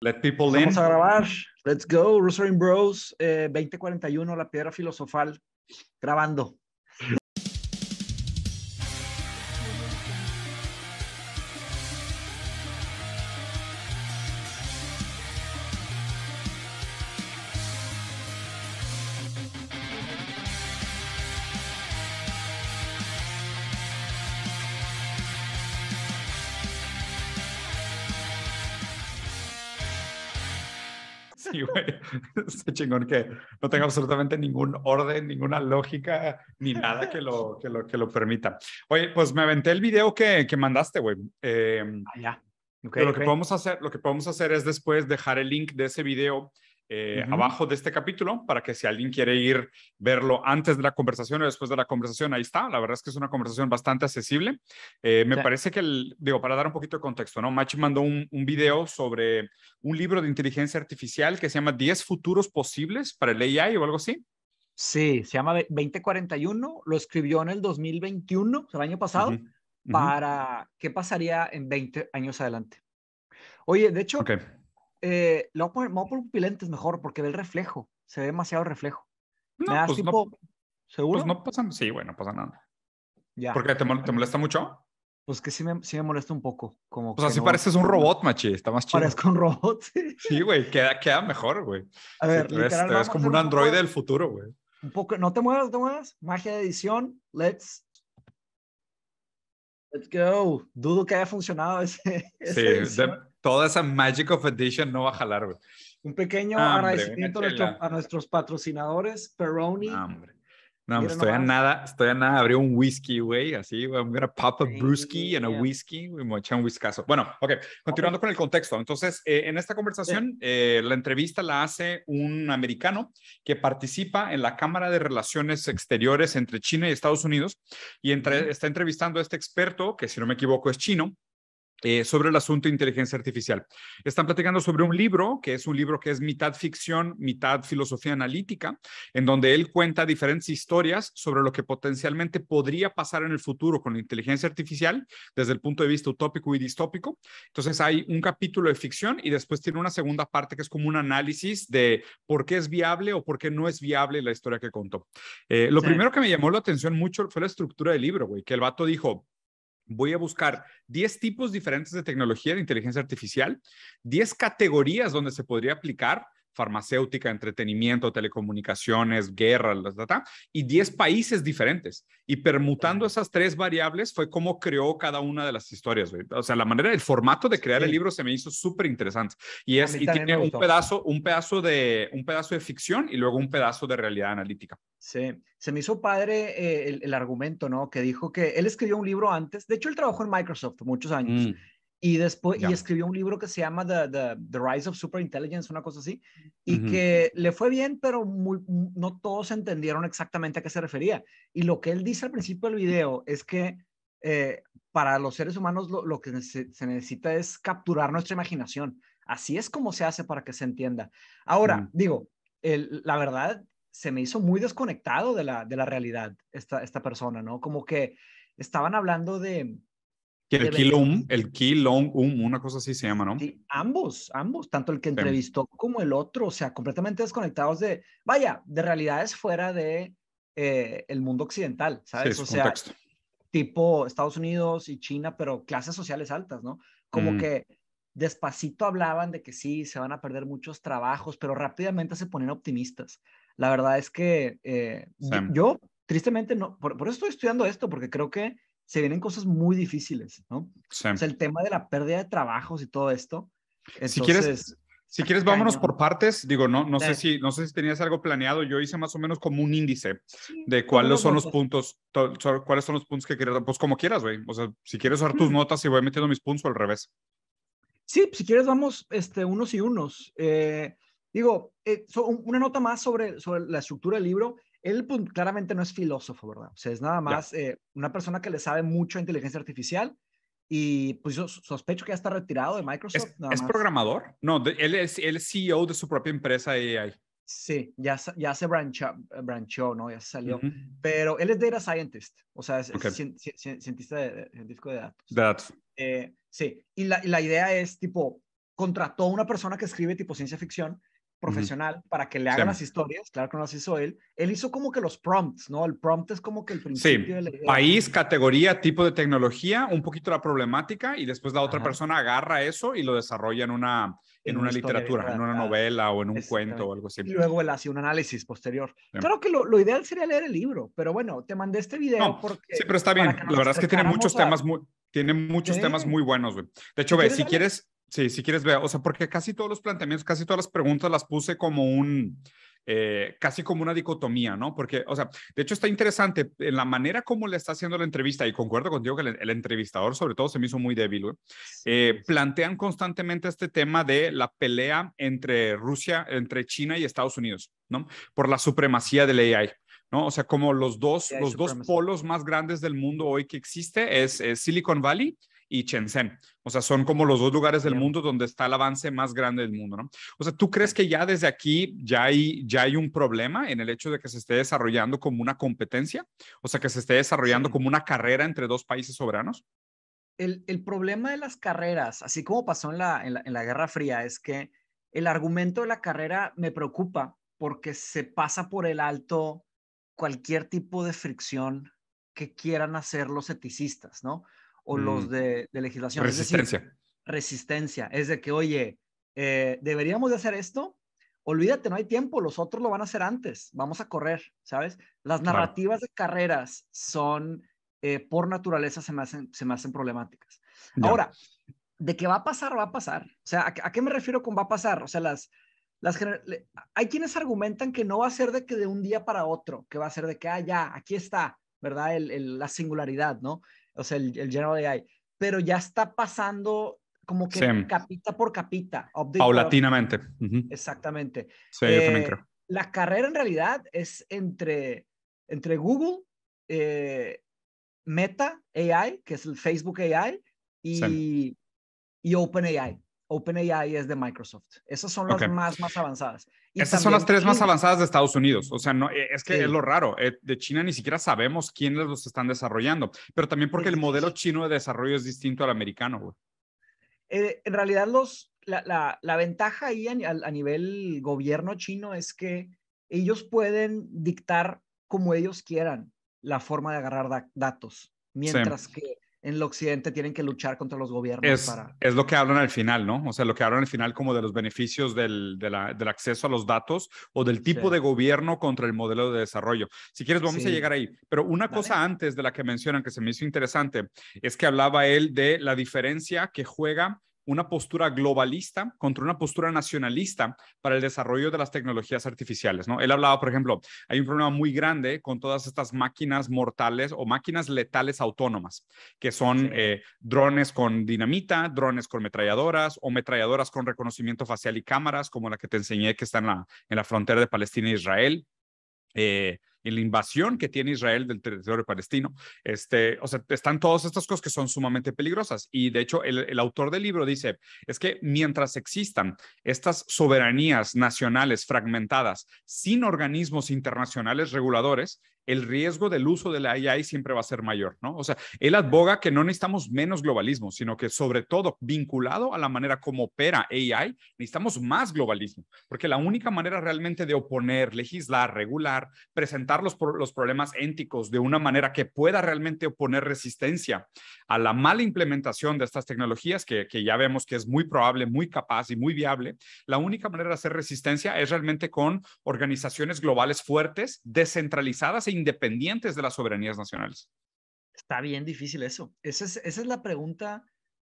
Let people Vamos a grabar. Let's go, Rosary Bros. 2041, eh, La Piedra Filosofal, grabando. está chingón que no tenga absolutamente ningún orden, ninguna lógica, ni nada que lo, que lo, que lo permita. Oye, pues me aventé el video que, que mandaste, güey. Eh, ya. Okay, lo, Que podemos hacer, lo que podemos hacer es después dejar el link de ese video eh, abajo de este capítulo para que si alguien quiere ir verlo antes de la conversación o después de la conversación, ahí está. La verdad es que es una conversación bastante accesible. Eh, me parece que, digo, para dar un poquito de contexto, ¿no? Machi mandó un, video sobre un libro de inteligencia artificial que se llama 10 futuros posibles para el AI o algo así. Sí, se llama 2041, lo escribió en el 2021, el año pasado, para qué pasaría en 20 años adelante. Oye, de hecho, Ok eh, voy a poner, un voy mejor porque ve el reflejo. Se ve demasiado reflejo. No, me pues no, ¿Seguro? Pues no pasa. Sí, bueno, pasa nada. Ya. ¿Por qué? ¿Te, molesta mucho? Pues que sí me, sí me molesta un poco. Como pues así pareces un robot, machi. Está más chido. Parezco un robot. Sí, güey. queda, queda mejor, güey. A ver, te, como un androide del futuro, güey. Un poco. No te muevas, no te muevas. Magia de edición. Let's Let's go. Dudo que haya funcionado ese. Sí, de, toda esa Magic of Edition no va a jalar, Un pequeño agradecimiento a, nuestros patrocinadores, Peroni. No, estoy a nada, estoy a nada, abrió un whisky, güey, así, I'm gonna pop a brewski and a whiskey, echar un whiskazo. Bueno, ok, continuando con el contexto. Entonces, eh, en esta conversación, eh, la entrevista la hace un americano que participa en la Cámara de Relaciones Exteriores entre China y Estados Unidos y está entrevistando a este experto, que si no me equivoco es chino, eh, sobre el asunto de inteligencia artificial. Están platicando sobre un libro, que es un libro que es mitad ficción, mitad filosofía analítica, en donde él cuenta diferentes historias sobre lo que potencialmente podría pasar en el futuro con la inteligencia artificial desde el punto de vista utópico y distópico. Entonces hay un capítulo de ficción y después tiene una segunda parte que es como un análisis de por qué es viable o por qué no es viable la historia que contó. Eh, lo primero que me llamó la atención mucho fue la estructura del libro, güey, que el vato dijo, voy a buscar 10 tipos diferentes de tecnología de inteligencia artificial, 10 categorías donde se podría aplicar farmacéutica, entretenimiento, telecomunicaciones, guerra, y 10 países diferentes. Y permutando esas tres variables fue como creó cada una de las historias. O sea, la manera, el formato de crear el libro se me hizo súper interesante. Y, es, tiene un pedazo, un, pedazo de, un pedazo de ficción y luego un pedazo de realidad analítica. Sí, se me hizo padre eh, el, argumento, ¿no? Que dijo que él escribió un libro antes, de hecho él trabajó en Microsoft muchos años. Mm. Y después, y escribió un libro que se llama The, The, The Rise of Superintelligence, una cosa así, y que le fue bien, pero no todos entendieron exactamente a qué se refería. Y lo que él dice al principio del video es que eh, para los seres humanos lo, que se, necesita es capturar nuestra imaginación. Así es como se hace para que se entienda. Ahora, digo, la verdad, se me hizo muy desconectado de la, de la realidad esta, esta persona, ¿no? Como que estaban hablando de el Kilom, el una cosa así se llama, ¿no? Sí, ambos, ambos, tanto el que entrevistó como el otro, o sea, completamente desconectados de, vaya, de realidades fuera de eh, el mundo occidental, ¿sabes? o sea, tipo Estados Unidos y China, pero clases sociales altas, ¿no? Como mm. que despacito hablaban de que sí, se van a perder muchos trabajos, pero rápidamente se ponen optimistas. La verdad es que eh, yo, tristemente, no, por, por eso estoy estudiando esto, porque creo que se vienen cosas muy difíciles, ¿no? O sea, el tema de la pérdida de trabajos y todo esto. Entonces, si quieres, si quieres vámonos por partes. Digo, no, no, sé si, no sé si tenías algo planeado. Yo hice más o menos como un índice de cuáles son los puntos, cuáles son los puntos que quieres Pues como quieras, güey. O sea, si quieres usar tus mm. notas y voy metiendo mis puntos o al revés. Sí, si quieres vamos este, unos y unos. Eh, digo, eh, una nota más sobre, sobre la estructura del libro él claramente no es filósofo, ¿verdad? O sea, es nada más eh, una persona que le sabe mucho a inteligencia artificial y pues yo sospecho que ya está retirado de Microsoft. ¿Es, programador? No, él es el CEO de su propia empresa AI. Sí, ya, ya se branchó, eh, branchó, ¿no? Ya salió. Pero él es data scientist, o sea, es, cientista de, científico de datos. Eh, sí, y la, y la idea es tipo, contrató a una persona que escribe tipo ciencia ficción profesional para que le hagan las historias, claro que no las hizo él, él hizo como que los prompts, ¿no? El prompt es como que el principio del País, categoría, tipo de tecnología, un poquito la problemática y después la otra persona agarra eso y lo desarrolla en una, en, una, literatura, en una novela o en un cuento o algo así. Y luego él hace un análisis posterior. Claro que lo, ideal sería leer el libro, pero bueno, te mandé este video porque... Sí, pero está bien. La verdad es que tiene muchos temas muy... Tiene muchos temas muy buenos, De hecho, ve, si quieres, Sí, si quieres ver, o sea, porque casi todos los planteamientos, casi todas las preguntas las puse como un, eh, casi como una dicotomía, ¿no? Porque, o sea, de hecho está interesante en la manera como le está haciendo la entrevista, y concuerdo contigo que el, entrevistador sobre todo se me hizo muy débil, eh, plantean constantemente este tema de la pelea entre Rusia, entre China y Estados Unidos, ¿no? Por la supremacía la AI. ¿No? O sea, como los dos, los dos polos más grandes del mundo hoy que existe es Silicon Valley y Shenzhen. O sea, son como los dos lugares del mundo donde está el avance más grande del mundo, ¿no? O sea, ¿tú crees que ya desde aquí ya hay, ya hay un problema en el hecho de que se esté desarrollando como una competencia? O sea, que se esté desarrollando como una carrera entre dos países soberanos? El, problema de las carreras, así como pasó en la, en la, en la Guerra Fría, es que el argumento de la carrera me preocupa porque se pasa por el alto cualquier tipo de fricción que quieran hacer los eticistas, ¿no? o los mm. de, legislación. Resistencia. Es resistencia. Es de que, oye, eh, deberíamos de hacer esto, olvídate, no hay tiempo, los otros lo van a hacer antes, vamos a correr, ¿sabes? Las narrativas de carreras son, eh, por naturaleza, se me hacen, se me hacen problemáticas. Ahora, de qué va a pasar, va a pasar. O sea, ¿a, qué me refiero con va a pasar? O sea, las, las hay quienes argumentan que no va a ser de que de un día para otro, que va a ser de que, ah, ya, aquí está, ¿verdad? la singularidad, ¿no? o sea, el, el general AI, pero ya está pasando como que capita por capita. Paulatinamente. Exactamente. Sí, yo también eh, creo. La carrera en realidad es entre, entre Google, eh, Meta AI, que es el Facebook AI, y, Open AI. Open AI es de Microsoft. Esas son las más, más avanzadas. Estas son las tres más avanzadas de Estados Unidos. O sea, no, eh, es que es lo raro. Eh, de China ni siquiera sabemos quiénes los están desarrollando, pero también porque el modelo chino de desarrollo es distinto al americano, eh, en realidad, los, la, ventaja ahí a, nivel gobierno chino es que ellos pueden dictar como ellos quieran la forma de agarrar datos, mientras que en el occidente tienen que luchar contra los gobiernos. Es, para... es lo que hablan al final, ¿no? O sea, lo que hablan al final como de los beneficios del, del acceso a los datos o del tipo de gobierno contra el modelo de desarrollo. Si quieres, vamos a llegar ahí. Pero una cosa antes de la que mencionan que se me hizo interesante es que hablaba él de la diferencia que juega una postura globalista contra una postura nacionalista para el desarrollo de las tecnologías artificiales. ¿no? Él hablaba, por ejemplo, hay un problema muy grande con todas estas máquinas mortales o máquinas letales autónomas, que son eh, drones con dinamita, drones con metralladoras o metralladoras con reconocimiento facial y cámaras, como la que te enseñé que está en la, en la frontera de Palestina e Israel. Eh, la invasión que tiene Israel del territorio palestino. Este, o sea, están todas estas cosas que son sumamente peligrosas. Y de hecho, el, el autor del libro dice, es que mientras existan estas soberanías nacionales fragmentadas sin organismos internacionales reguladores, el riesgo del uso de la AI siempre va a ser mayor, ¿no? O sea, él advoga que no necesitamos menos globalismo, sino que sobre todo vinculado a la manera como opera AI, necesitamos más globalismo, porque la única manera realmente de oponer, legislar, regular, presentar los, los problemas éticos de una manera que pueda realmente oponer resistencia a la mala implementación de estas tecnologías, que, que ya vemos que es muy probable, muy capaz y muy viable, la única manera de hacer resistencia es realmente con organizaciones globales fuertes, descentralizadas e independientes de las soberanías nacionales? Está bien difícil eso. Esa es, esa es la pregunta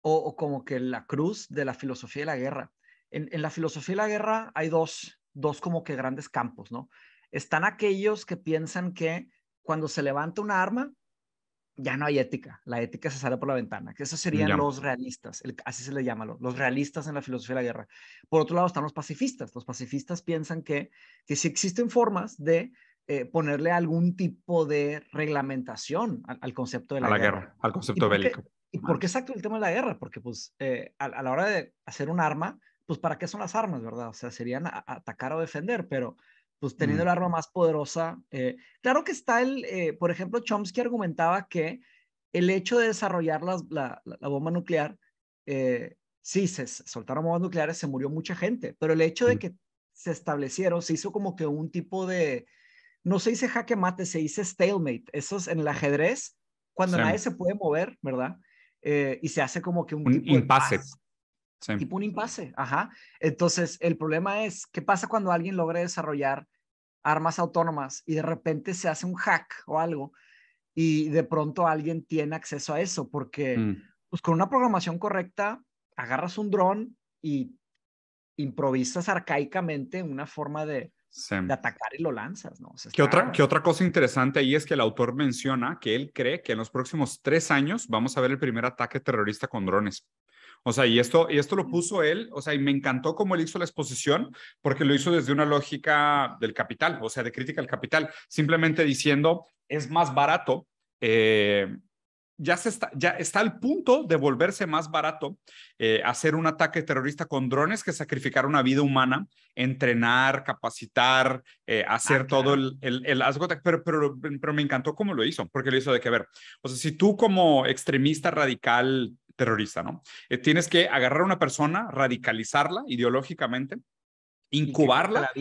o, como que la cruz de la filosofía de la guerra. En, en la filosofía de la guerra hay dos, dos como que grandes campos, ¿no? Están aquellos que piensan que cuando se levanta una arma, ya no hay ética, la ética se sale por la ventana, que esos serían los realistas, así se le llama, los realistas en la filosofía de la guerra. Por otro lado están los pacifistas, los pacifistas piensan que, que si existen formas de eh, ponerle algún tipo de reglamentación al, concepto de la, guerra. Al concepto bélico. ¿Y por qué exacto el tema de la guerra? Porque pues eh, a, la hora de hacer un arma, pues ¿para qué son las armas, verdad? O sea, serían atacar o defender, pero pues teniendo mm. el arma más poderosa. Eh, claro que está el, por ejemplo, Chomsky argumentaba que el hecho de desarrollar la, bomba nuclear, sí, se soltaron bombas nucleares, se murió mucha gente, pero el hecho de mm. que se establecieron, se hizo como que un tipo de, no se dice jaque mate, se dice stalemate. Eso es en el ajedrez, cuando nadie se puede mover, ¿verdad? Eh, y se hace como que un, impasse. Tipo un impasse, ajá. Entonces, el problema es, ¿qué pasa cuando alguien logra desarrollar armas autónomas y de repente se hace un hack o algo y de pronto alguien tiene acceso a eso? Porque mm. pues, con una programación correcta, agarras un dron y improvisas arcaicamente una forma de, de atacar y lo lanzas, ¿no? O sea, ¿Qué, otra, ¿Qué otra cosa interesante ahí es que el autor menciona que él cree que en los próximos tres años vamos a ver el primer ataque terrorista con drones. O sea, y esto, y esto lo puso él, o sea, y me encantó cómo él hizo la exposición, porque lo hizo desde una lógica del capital, o sea, de crítica al capital, simplemente diciendo, es más barato eh, ya, está, ya está al punto de volverse más barato eh, hacer un ataque terrorista con drones que sacrificar una vida humana, entrenar, capacitar, eh, hacer ah, todo el, el, pero, pero, me encantó cómo lo hizo, porque lo hizo de que ver. O sea, si tú como extremista radical terrorista, ¿no? Eh, tienes que agarrar a una persona, radicalizarla ideológicamente, incubarla,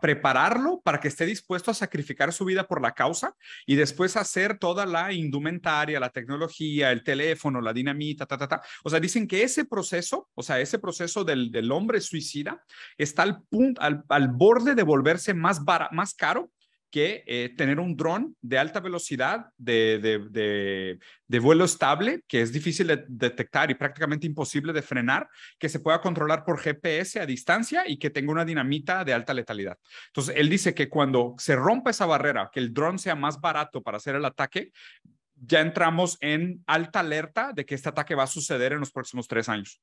prepararlo para que esté dispuesto a sacrificar su vida por la causa y después hacer toda la indumentaria, la tecnología, el teléfono, la dinamita, ta, ta, ta. O sea, dicen que ese proceso, o sea, ese proceso del, del hombre suicida está al, punto, al, borde de volverse más, más caro que eh, tener un dron de alta velocidad, de, vuelo estable, que es difícil de detectar y prácticamente imposible de frenar, que se pueda controlar por GPS a distancia y que tenga una dinamita de alta letalidad. Entonces, él dice que cuando se rompa esa barrera, que el dron sea más barato para hacer el ataque, ya entramos en alta alerta de que este ataque va a suceder en los próximos tres años.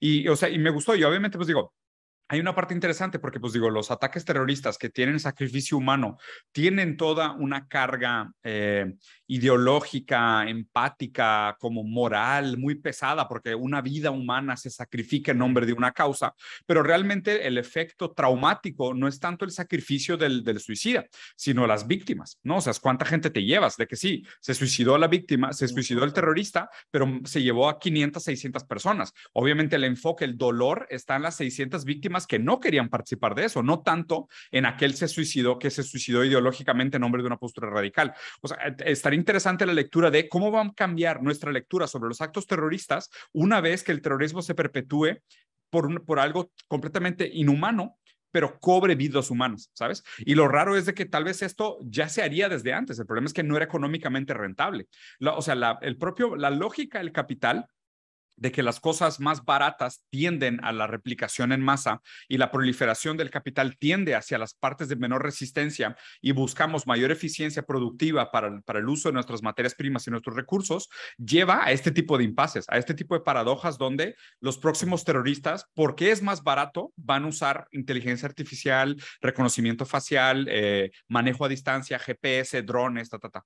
Y, o sea, y me gustó, y obviamente pues digo, hay una parte interesante porque, pues digo, los ataques terroristas que tienen sacrificio humano tienen toda una carga eh, ideológica, empática, como moral, muy pesada, porque una vida humana se sacrifica en nombre de una causa, pero realmente el efecto traumático no es tanto el sacrificio del, del suicida, sino las víctimas, ¿no? O sea, ¿cuánta gente te llevas? De que sí, se suicidó la víctima, se suicidó el terrorista, pero se llevó a 500, 600 personas. Obviamente el enfoque, el dolor está en las 600 víctimas que no querían participar de eso, no tanto en aquel se suicidó que se suicidó ideológicamente en nombre de una postura radical. O sea, estaría interesante la lectura de cómo va a cambiar nuestra lectura sobre los actos terroristas una vez que el terrorismo se perpetúe por, por algo completamente inhumano pero cobre vidas humanas, ¿sabes? Y lo raro es de que tal vez esto ya se haría desde antes. El problema es que no era económicamente rentable. o sea, el propio, la lógica del capital de que las cosas más baratas tienden a la replicación en masa y la proliferación del capital tiende hacia las partes de menor resistencia y buscamos mayor eficiencia productiva para, el uso de nuestras materias primas y nuestros recursos, lleva a este tipo de impases, a este tipo de paradojas donde los próximos terroristas, porque es más barato, van a usar inteligencia artificial, reconocimiento facial, eh, manejo a distancia, GPS, drones, ta, ta, ta.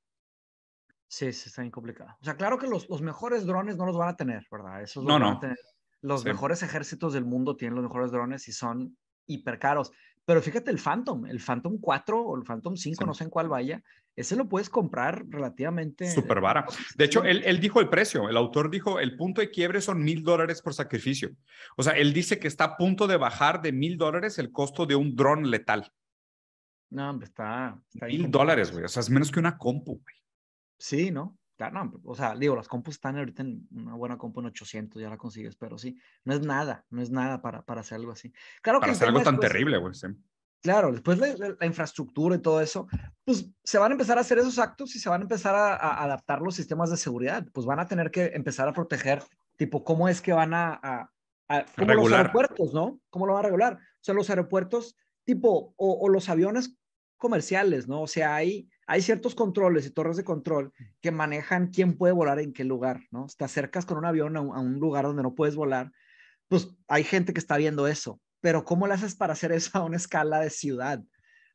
Sí, sí, está bien complicado. O sea, claro que los, los mejores drones no los van a tener, ¿verdad? eso no, los no. Los mejores ejércitos del mundo tienen los mejores drones y son hiper caros. Pero fíjate el Phantom, el Phantom 4 o el Phantom 5, no sé en cuál vaya, ese lo puedes comprar relativamente. Súper vara. De hecho, él, él, dijo el precio, el autor dijo, el punto de quiebre son mil dólares por sacrificio. O sea, él dice que está a punto de bajar de mil dólares el costo de un dron letal. No, hombre, está. Mil dólares, güey. O sea, es menos que una compu, güey. Sí, ¿no? o sea, digo, las compus están ahorita en una buena compu en 800, ya la consigues, pero sí, no es nada, no es nada para, para hacer algo así. Claro para que hacer algo tan terrible, güey. Claro, después la, la, infraestructura y todo eso, pues se van a empezar a hacer esos actos y se van a empezar a, adaptar los sistemas de seguridad, pues van a tener que empezar a proteger, tipo, cómo es que van a, a, como los aeropuertos, ¿no? ¿Cómo lo van a regular? O sea, los aeropuertos, tipo, o, o los aviones comerciales, ¿no? O sea, hay hay ciertos controles y torres de control que manejan quién puede volar en qué lugar, ¿no? te acercas con un avión a un, lugar donde no puedes volar, pues hay gente que está viendo eso, pero ¿cómo le haces para hacer eso a una escala de ciudad?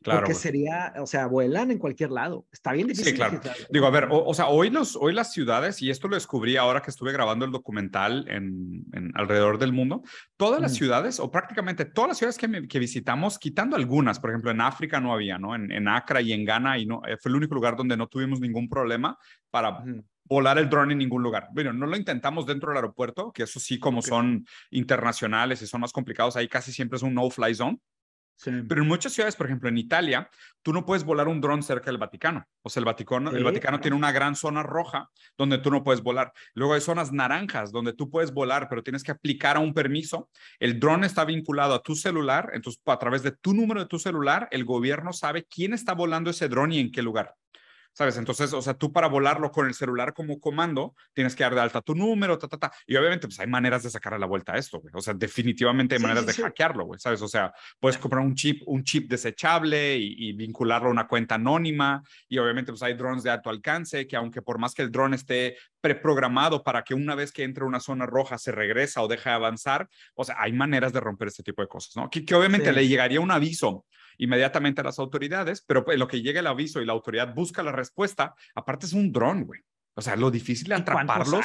Claro, porque sería, o sea, vuelan en cualquier lado. Está bien difícil. Sí, claro. Digo, a ver, o, sea, hoy, los, hoy las ciudades, y esto lo descubrí ahora que estuve grabando el documental en, alrededor del mundo, todas las ciudades, o prácticamente todas las ciudades que, visitamos, quitando algunas, por ejemplo, en África no había, ¿no? En, en Accra y en Ghana, y no, eh, fue el único lugar donde no tuvimos ningún problema para... volar el dron en ningún lugar. Bueno, no lo intentamos dentro del aeropuerto, que eso sí, como son internacionales y son más complicados, ahí casi siempre es un no-fly zone. Pero en muchas ciudades, por ejemplo, en Italia, tú no puedes volar un dron cerca del Vaticano. O sea, el Vaticano, el Vaticano tiene una gran zona roja donde tú no puedes volar. Luego hay zonas naranjas donde tú puedes volar, pero tienes que aplicar a un permiso. El dron está vinculado a tu celular, entonces a través de tu número de tu celular, el gobierno sabe quién está volando ese dron y en qué lugar. ¿sabes? Entonces, o sea, tú para volarlo con el celular como comando, tienes que dar de alta tu número, ta, ta, ta. Y obviamente, pues hay maneras de sacar a la vuelta a esto, güey. O sea, definitivamente hay maneras de hackearlo, güey, ¿sabes? O sea, puedes comprar un chip, un chip desechable y, vincularlo a una cuenta anónima. Y obviamente, pues hay drones de alto alcance que aunque por más que el drone esté preprogramado para que una vez que entre una zona roja se regresa o deja de avanzar, o sea, hay maneras de romper este tipo de cosas, ¿no? que obviamente le llegaría un aviso inmediatamente a las autoridades, pero pues, lo que llega el aviso y la autoridad busca la respuesta, aparte es un dron, güey. O sea, lo difícil de atraparlos.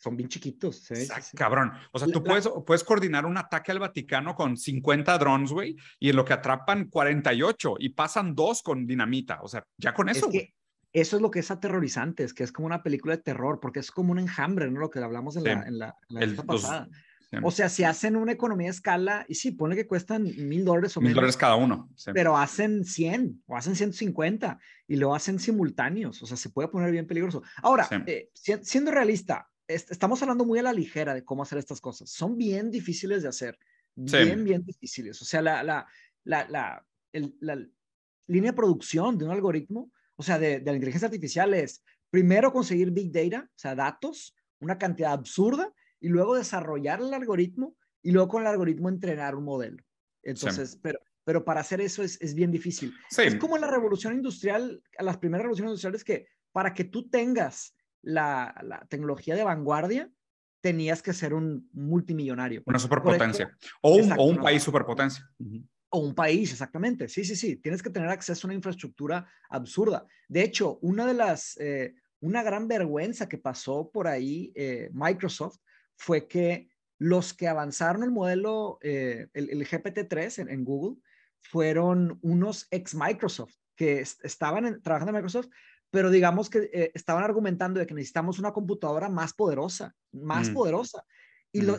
Son bien chiquitos. cabrón. O sea, tú puedes, puedes coordinar un ataque al Vaticano con 50 drones, güey, y en lo que atrapan 48 y pasan dos con dinamita. O sea, ya con eso, Es eso es lo que es aterrorizante, es que es como una película de terror, porque es como un enjambre, ¿no? Lo que hablamos en la, en la, pasada. O sea, si hacen una economía de escala, y sí, pone que cuestan mil dólares o mil dólares cada uno. Pero hacen 100 o hacen 150 y lo hacen simultáneos. O sea, se puede poner bien peligroso. Ahora, eh, siendo realista, estamos hablando muy a la ligera de cómo hacer estas cosas. Son bien difíciles de hacer. Bien, bien difíciles. O sea, la, línea de producción de un algoritmo, o sea, de, de la inteligencia artificial es primero conseguir big data, o sea, datos, una cantidad absurda y luego desarrollar el algoritmo y luego con el algoritmo entrenar un modelo. Entonces, pero, pero para hacer eso es, bien difícil. Es como la revolución industrial, las primeras revoluciones industriales que para que tú tengas la, tecnología de vanguardia, tenías que ser un multimillonario. Una superpotencia. o, un, país superpotencia. O un país, exactamente. Sí, sí, sí. Tienes que tener acceso a una infraestructura absurda. De hecho, una de las, eh, una gran vergüenza que pasó por ahí eh, Microsoft fue que los que avanzaron el modelo, eh, el, GPT-3 en, Google, fueron unos ex Microsoft que estaban trabajando en Microsoft, pero digamos que eh, estaban argumentando de que necesitamos una computadora más poderosa, más mm. poderosa. Mm.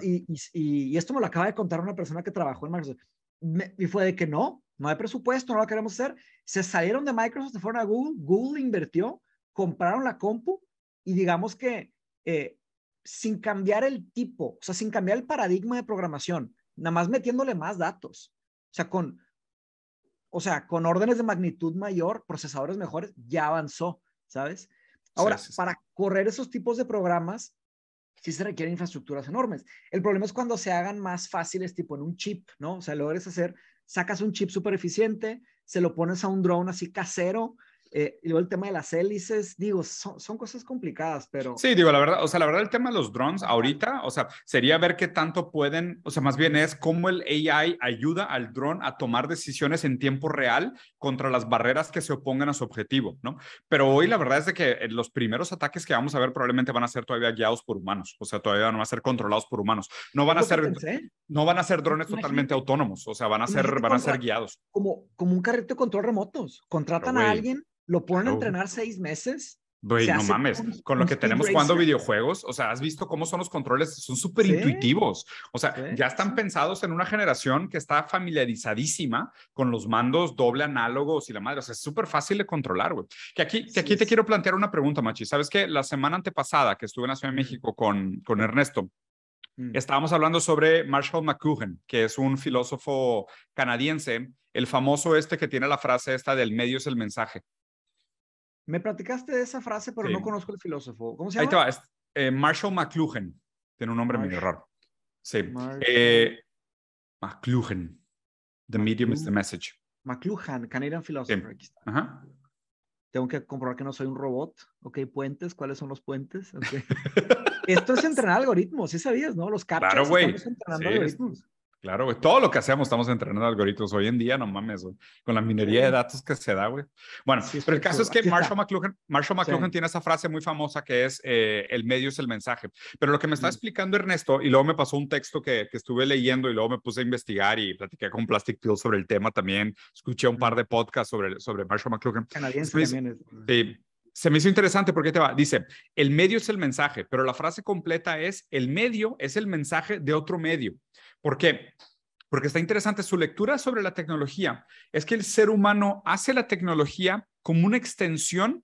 Y, esto me lo acaba de contar una persona que trabajó en Microsoft. y fue de que no, no hay presupuesto, no lo queremos hacer. Se salieron de Microsoft, se fueron a Google, Google invirtió, compraron la compu y digamos que eh, sin cambiar el tipo, o sea, sin cambiar el paradigma de programación, nada más metiéndole más datos. O sea, con, o sea, con órdenes de magnitud mayor, procesadores mejores, ya avanzó, ¿sabes? Ahora, para correr esos tipos de programas, sí se requieren infraestructuras enormes. El problema es cuando se hagan más fáciles, tipo en un chip, ¿no? O sea, logres hacer, sacas un chip súper eficiente, se lo pones a un drone así casero eh, luego el tema de las hélices, digo, son, son, cosas complicadas, pero... Sí, digo, la verdad, o sea, la verdad el tema de los drones ahorita, o sea, sería ver qué tanto pueden, o sea, más bien es cómo el AI ayuda al drone a tomar decisiones en tiempo real contra las barreras que se opongan a su objetivo, ¿no? Pero hoy la verdad es de que eh, los primeros ataques que vamos a ver probablemente van a ser todavía guiados por humanos, o sea, todavía no van a ser controlados por humanos, no van a ser, no van a ser drones totalmente autónomos, o sea, van a ser, van a ser guiados. Como, como un carrito de control remotos, contratan a alguien lo ponen a entrenar seis meses. Güey, no mames, con lo que tenemos cuando jugando videojuegos, o sea, has visto cómo son los controles, son súper intuitivos, o sea, ya están pensados en una generación que está familiarizadísima con los mandos doble análogos y la madre, o sea, es súper fácil de controlar, güey. Que aquí, que aquí te quiero plantear una pregunta, Machi, ¿sabes qué? La semana antepasada que estuve en la Ciudad de México con, con Ernesto, mm. estábamos hablando sobre Marshall McLuhan, que es un filósofo canadiense, el famoso este que tiene la frase esta del medio es el mensaje. Me platicaste de esa frase, pero no conozco el filósofo. ¿Cómo se llama? Ahí te va. Eh, Marshall McLuhan. Tiene un nombre medio raro. Sí. Eh, McLuhan. The medium is the message. McLuhan, Canadian philosopher. Tengo que comprobar que no soy un robot. Ok, puentes. ¿Cuáles son los puentes? Esto es entrenar algoritmos. Sí sabías, ¿no? Los captchas. Claro, güey. algoritmos. Claro, güey. Todo lo que hacemos estamos entrenando algoritmos hoy en día, no mames, Con la minería de datos que se da, güey. Bueno, pero el caso es que Marshall McLuhan, tiene esa frase muy famosa que es eh, el medio es el mensaje. Pero lo que me está explicando Ernesto, y luego me pasó un texto que, estuve leyendo y luego me puse a investigar y platiqué con Plastic Peel sobre el tema también. Escuché un par de podcasts sobre, sobre Marshall McLuhan. se me hizo interesante porque te va, dice, el medio es el mensaje, pero la frase completa es, el medio es el mensaje de otro medio. ¿Por qué? Porque está interesante su lectura sobre la tecnología. Es que el ser humano hace la tecnología como una extensión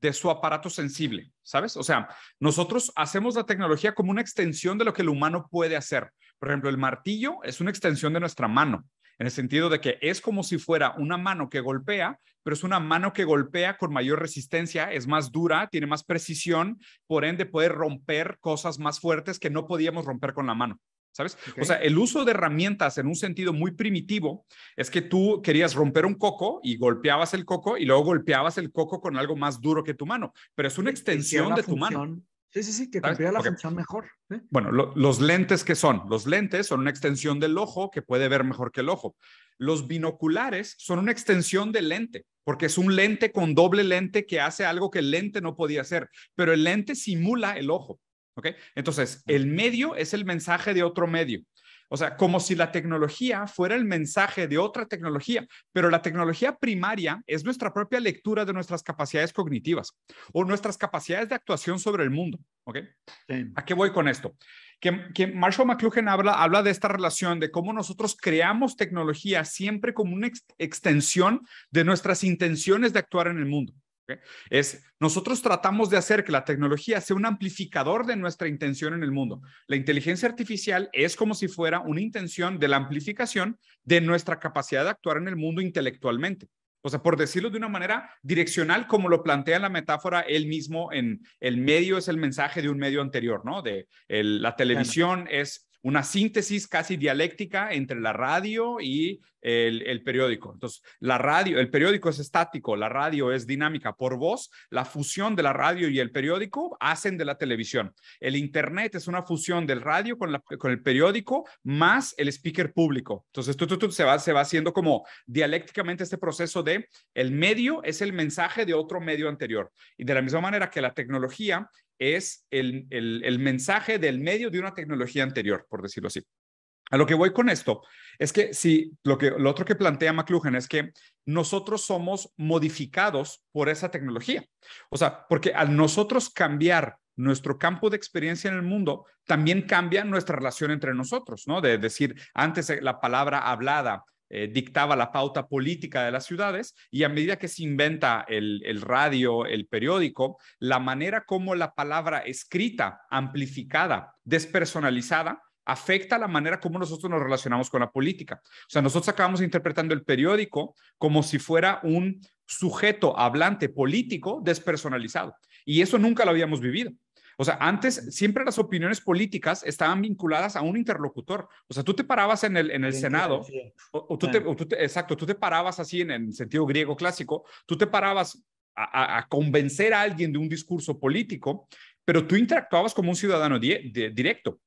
de su aparato sensible, ¿sabes? O sea, nosotros hacemos la tecnología como una extensión de lo que el humano puede hacer. Por ejemplo, el martillo es una extensión de nuestra mano, en el sentido de que es como si fuera una mano que golpea, pero es una mano que golpea con mayor resistencia, es más dura, tiene más precisión, por ende puede romper cosas más fuertes que no podíamos romper con la mano. ¿Sabes? O sea, el uso de herramientas en un sentido muy primitivo es que tú querías romper un coco y golpeabas el coco y luego golpeabas el coco con algo más duro que tu mano, pero es una extensión de tu mano. Sí, sí, sí, que golpea la función mejor. ¿eh? Bueno, los lentes, que son? Los lentes son una extensión del ojo que puede ver mejor que el ojo. Los binoculares son una extensión del lente, porque es un lente con doble lente que hace algo que el lente no podía hacer, pero el lente simula el ojo. Entonces, el medio es el mensaje de otro medio. O sea, como si la tecnología fuera el mensaje de otra tecnología, pero la tecnología primaria es nuestra propia lectura de nuestras capacidades cognitivas o nuestras capacidades de actuación sobre el mundo. ¿A qué voy con esto? Que, Marshall McLuhan habla, habla de esta relación de cómo nosotros creamos tecnología siempre como una extensión de nuestras intenciones de actuar en el mundo. Es, nosotros tratamos de hacer que la tecnología sea un amplificador de nuestra intención en el mundo. La inteligencia artificial es como si fuera una intención de la amplificación de nuestra capacidad de actuar en el mundo intelectualmente. O sea, por decirlo de una manera direccional, como lo plantea la metáfora él mismo en el medio es el mensaje de un medio anterior, ¿no? De la televisión es una síntesis casi dialéctica entre la radio y el, periódico. Entonces, la radio, el periódico es estático, la radio es dinámica por voz, la fusión de la radio y el periódico hacen de la televisión. El Internet es una fusión del radio con, el periódico más el speaker público. Entonces, tú, se, va, se va haciendo como dialécticamente este proceso de el medio es el mensaje de otro medio anterior. Y de la misma manera que la tecnología es el, el, mensaje del medio de una tecnología anterior, por decirlo así. A lo que voy con esto es que si lo, que, lo otro que plantea McLuhan es que nosotros somos modificados por esa tecnología. O sea, porque al nosotros cambiar nuestro campo de experiencia en el mundo, también cambia nuestra relación entre nosotros, ¿no? De decir, antes la palabra hablada eh, dictaba la pauta política de las ciudades y a medida que se inventa el, el, radio, el periódico, la manera como la palabra escrita, amplificada, despersonalizada, afecta la manera como nosotros nos relacionamos con la política. O sea, nosotros acabamos interpretando el periódico como si fuera un sujeto hablante político despersonalizado. Y eso nunca lo habíamos vivido. O sea, antes siempre las opiniones políticas estaban vinculadas a un interlocutor. O sea, tú te parabas en el, en el Senado, exacto, tú te parabas así en, el sentido griego clásico, tú te parabas a, convencer a alguien de un discurso político, pero tú interactuabas como un ciudadano directo.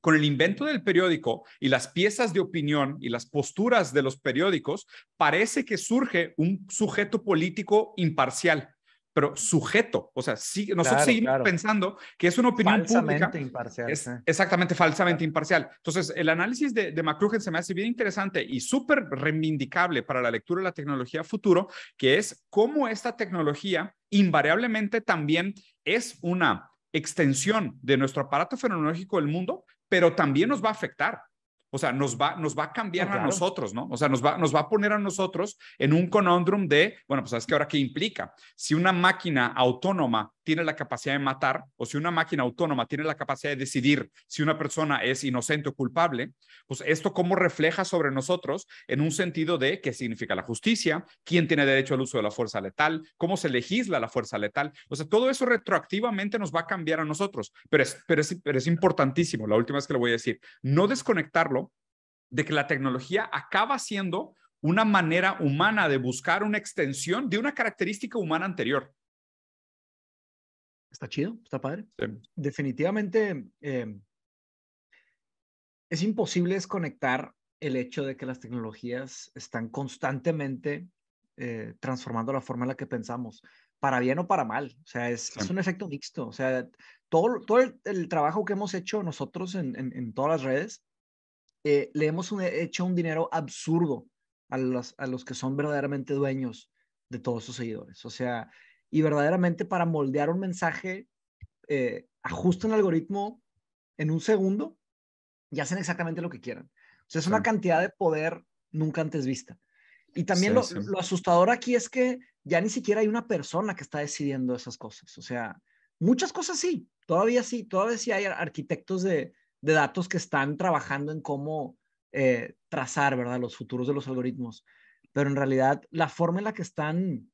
Con el invento del periódico y las piezas de opinión y las posturas de los periódicos, parece que surge un sujeto político imparcial pero sujeto. O sea, nosotros seguimos pensando que es una opinión falsamente Imparcial, Exactamente, falsamente imparcial. Entonces, el análisis de, de McLuhan se me hace bien interesante y súper reivindicable para la lectura de la tecnología futuro, que es cómo esta tecnología invariablemente también es una extensión de nuestro aparato fenomenológico del mundo, pero también nos va a afectar o sea, nos va, nos va a cambiar a nosotros, ¿no? O sea, nos va, nos va a poner a nosotros en un conundrum de, bueno, pues sabes que ahora qué implica. Si una máquina autónoma tiene la capacidad de matar o si una máquina autónoma tiene la capacidad de decidir si una persona es inocente o culpable, pues esto cómo refleja sobre nosotros en un sentido de qué significa la justicia, quién tiene derecho al uso de la fuerza letal, cómo se legisla la fuerza letal. O sea, todo eso retroactivamente nos va a cambiar a nosotros, pero es, pero es, pero es importantísimo, la última vez que lo voy a decir, no desconectarlo de que la tecnología acaba siendo una manera humana de buscar una extensión de una característica humana anterior está chido, está padre. Definitivamente eh, es imposible desconectar el hecho de que las tecnologías están constantemente eh, transformando la forma en la que pensamos, para bien o para mal. O sea, es, un efecto mixto. O sea, todo, todo el, trabajo que hemos hecho nosotros en, en, todas las redes, eh, le hemos hecho un dinero absurdo a los, a los que son verdaderamente dueños de todos sus seguidores. O sea, y verdaderamente para moldear un mensaje, eh, ajusta un algoritmo en un segundo y hacen exactamente lo que quieran. O sea, es una cantidad de poder nunca antes vista. Y también lo, asustador aquí es que ya ni siquiera hay una persona que está decidiendo esas cosas. O sea, muchas cosas sí, todavía sí, todavía sí hay arquitectos de, datos que están trabajando en cómo eh, trazar, ¿verdad?, los futuros de los algoritmos. Pero en realidad, la forma en la que están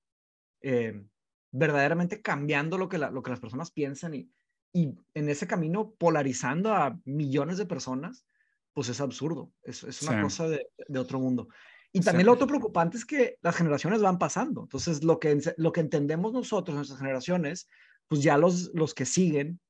eh, verdaderamente cambiando lo que, lo que las personas piensan y, y, en ese camino polarizando a millones de personas, pues es absurdo, es, una cosa de, otro mundo. Y también lo otro preocupante es que las generaciones van pasando, entonces lo que, lo que entendemos nosotros, nuestras generaciones, pues ya los, los que siguen,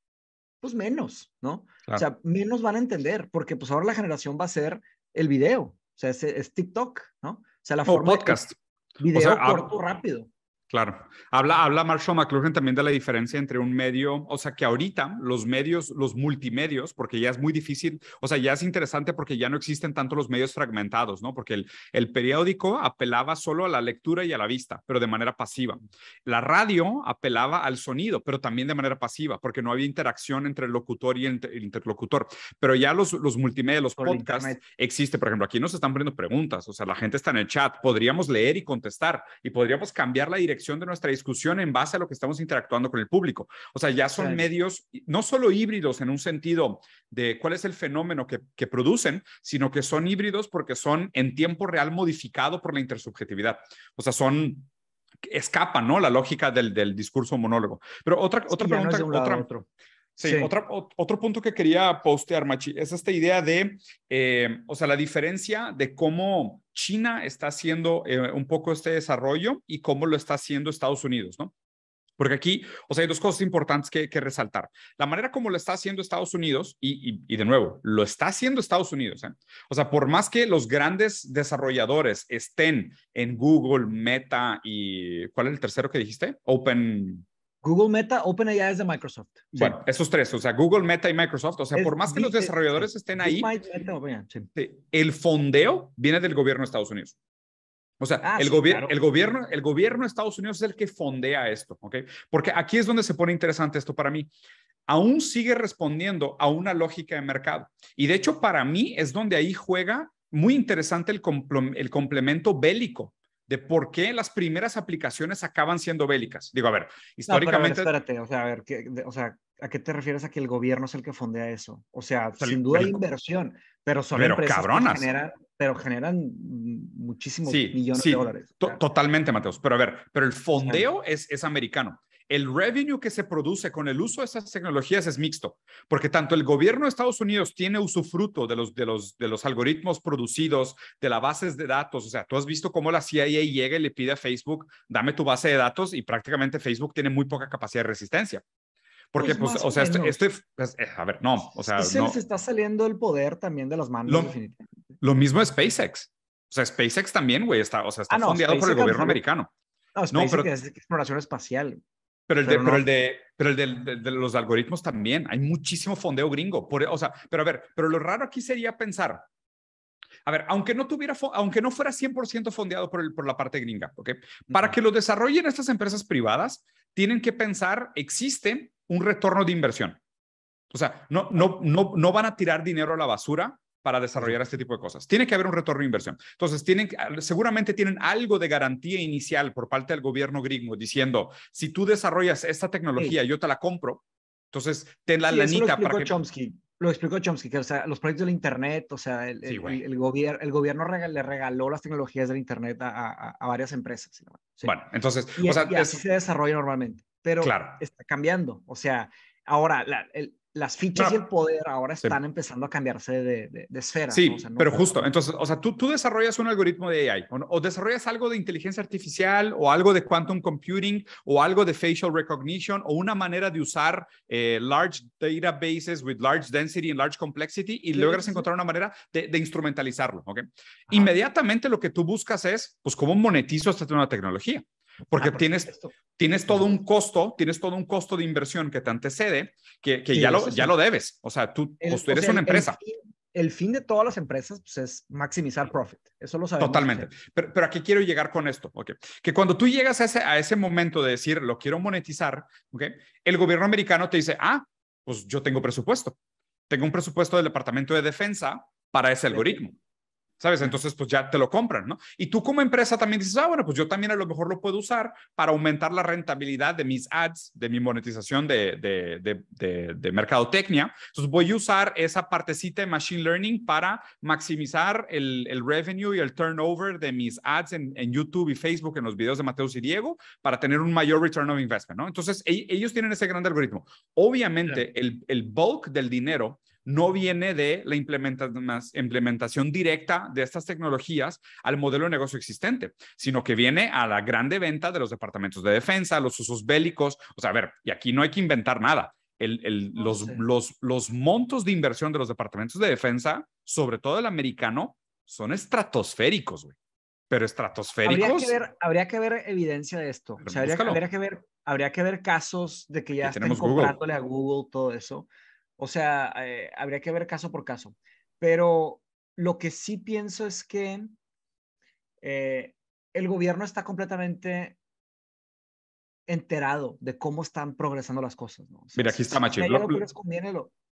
pues menos, ¿no? O sea, menos van a entender, porque pues ahora la generación va a ser el video, o sea, es, TikTok, ¿no? O sea, la podcast. video corto, rápido. Claro. Habla, habla Marshall McLuhan también de la diferencia entre un medio, o sea, que ahorita los medios, los multimedios, porque ya es muy difícil, o sea, ya es interesante porque ya no existen tanto los medios fragmentados, ¿no? Porque el, periódico apelaba solo a la lectura y a la vista, pero de manera pasiva. La radio apelaba al sonido, pero también de manera pasiva, porque no había interacción entre el locutor y el, interlocutor. Pero ya los, los los podcasts, existe, por ejemplo, aquí nos están poniendo preguntas, o sea, la gente está en el chat, podríamos leer y contestar y podríamos cambiar la dirección de nuestra discusión en base a lo que estamos interactuando con el público. O sea, ya son medios no solo híbridos en un sentido de cuál es el fenómeno que, que producen, sino que son híbridos porque son en tiempo real modificado por la intersubjetividad. O sea, son escapan, ¿no? La lógica del, del discurso monólogo. Pero otra, otra pregunta, otro. Sí, otro punto que quería postear, Machi, es esta idea de, eh, o sea, la diferencia de cómo China está haciendo eh, un poco este desarrollo y cómo lo está haciendo Estados Unidos, ¿no? Porque aquí, o sea, hay dos cosas importantes que, que resaltar. La manera como lo está haciendo Estados Unidos, y, y, y de nuevo, lo está haciendo Estados Unidos. ¿eh? O sea, por más que los grandes desarrolladores estén en Google, Meta y... ¿Cuál es el tercero que dijiste? Open... Google, Meta, OpenAI es de Microsoft. Bueno, esos tres, o sea, Google, Meta y Microsoft. O sea, por más que los eh, desarrolladores estén ahí, el fondeo viene del gobierno de Estados Unidos. O sea, ah, el, el, gobierno, el gobierno de Estados Unidos es el que fondea esto, ¿ok? Porque aquí es donde se pone interesante esto para mí. Aún sigue respondiendo a una lógica de mercado. Y de hecho, para mí es donde ahí juega muy interesante el complemento bélico de por qué las primeras aplicaciones acaban siendo bélicas. Digo, a ver, históricamente... No, espérate, o sea, a ver, ¿qué, o sea, ¿a qué te refieres a que el gobierno es el que fondea eso? O sea, sin duda hay inversión, pero son empresas que generan, pero generan muchísimos millones de dólares. totalmente, Mateos. Pero a ver, pero el fondeo es, es americano el revenue que se produce con el uso de esas tecnologías es mixto, porque tanto el gobierno de Estados Unidos tiene usufructo de los, de los, de los algoritmos producidos, de las bases de datos. O sea, tú has visto cómo la CIA llega y le pide a Facebook, dame tu base de datos y prácticamente Facebook tiene muy poca capacidad de resistencia. Porque, pues, o sea, este, a ver, no, o sea, se no. se está saliendo el poder también de las manos. Lo, definitivamente. lo mismo es SpaceX. O sea, SpaceX también, güey, está, o sea, está ah, por el gobierno americano. No, pero, es exploración espacial. Pero el, de, pero el, de, de, los algoritmos también, hay muchísimo fondeo gringo. o sea, pero a ver, pero lo raro aquí sería pensar, a ver, aunque no tuviera, aunque no fuera 100% fondeado por, el, por la parte gringa, ¿ok? Para que lo desarrollen estas empresas privadas, tienen que pensar, existe un retorno de inversión. O sea, no, no, no, no van a tirar dinero a la basura para desarrollar este tipo de cosas. Tiene que haber un retorno de inversión. Entonces, tienen, seguramente tienen algo de garantía inicial por parte del gobierno gringo diciendo, si tú desarrollas esta tecnología, yo te la compro. Entonces, ten la sí, lanita lo explicó Chomsky. Lo explicó Chomsky, que los proyectos del Internet, o sea, el, el, gobierno le regaló las tecnologías del Internet a, varias empresas. Bueno, entonces, o sea, así se desarrolla normalmente, pero claro. está cambiando. O sea, ahora, la, el, las fichas y el poder ahora están empezando a cambiarse de, de, esfera. Sí, pero justo, entonces, o sea, tú, tú desarrollas un algoritmo de AI o, desarrollas algo de inteligencia artificial o algo de quantum computing o algo de facial recognition o una manera de usar eh, large databases with large density and large complexity y logras encontrar una manera de, instrumentalizarlo, ¿ok? Inmediatamente lo que tú buscas es, pues, ¿cómo monetizo esta tecnología? Porque, ah, tienes, tienes todo un costo, tienes todo un costo de inversión que te antecede, que, que ya, lo, ya lo debes. O sea, tú, pues, tú eres una empresa. El, fin de todas las empresas pues, es maximizar profit. Eso lo sabemos. Totalmente. Pero, pero, aquí quiero llegar con esto. Que cuando tú llegas a ese, momento de decir, lo quiero monetizar, el gobierno americano te dice, ah, pues yo tengo presupuesto. Tengo un presupuesto del Departamento de Defensa para ese algoritmo. ¿sabes? Entonces, pues ya te lo compran, ¿no? Y tú como empresa también dices, ah, bueno, pues yo también a lo mejor lo puedo usar para aumentar la rentabilidad de mis ads, de mi monetización de, de, de, mercadotecnia. Entonces, voy a usar esa partecita de Machine Learning para maximizar el, el revenue y el turnover de mis ads en, en, YouTube y Facebook, en los videos de Mateo y Diego, para tener un mayor return on investment, ¿no? Entonces, e, ellos tienen ese gran algoritmo. Obviamente, el, el bulk del dinero no viene de la implementación directa de estas tecnologías al modelo de negocio existente, sino que viene a la grande venta de los departamentos de defensa, los usos bélicos. O sea, a ver, y aquí no hay que inventar nada. los, montos de inversión de los departamentos de defensa, sobre todo el americano, son estratosféricos, güey pero estratosféricos. Habría que ver, evidencia de esto. habría, que ver, casos de que ya estén comprándole a Google todo eso. O sea, eh, habría que ver caso por caso. Pero lo que sí pienso es que eh, el gobierno está completamente enterado de cómo están progresando las cosas. Mira, aquí está si Lo,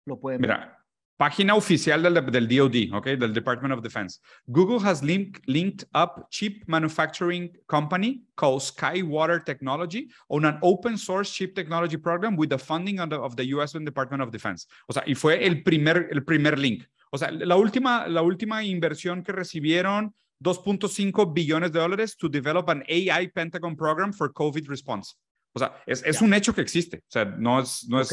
lo, pueden Mira, Página oficial del, DoD, okay, del Department of Defense. Google has linked up chip manufacturing company called Skywater Technology on an open source chip technology program with the funding of the, U.S. Department of Defense. O sea, y fue el primer, el primer link. O sea, la última, la última inversión que recibieron 2.5 billones de dólares to develop an AI Pentagon program for COVID response. O sea, es, es un hecho que existe. O sea, no es, no es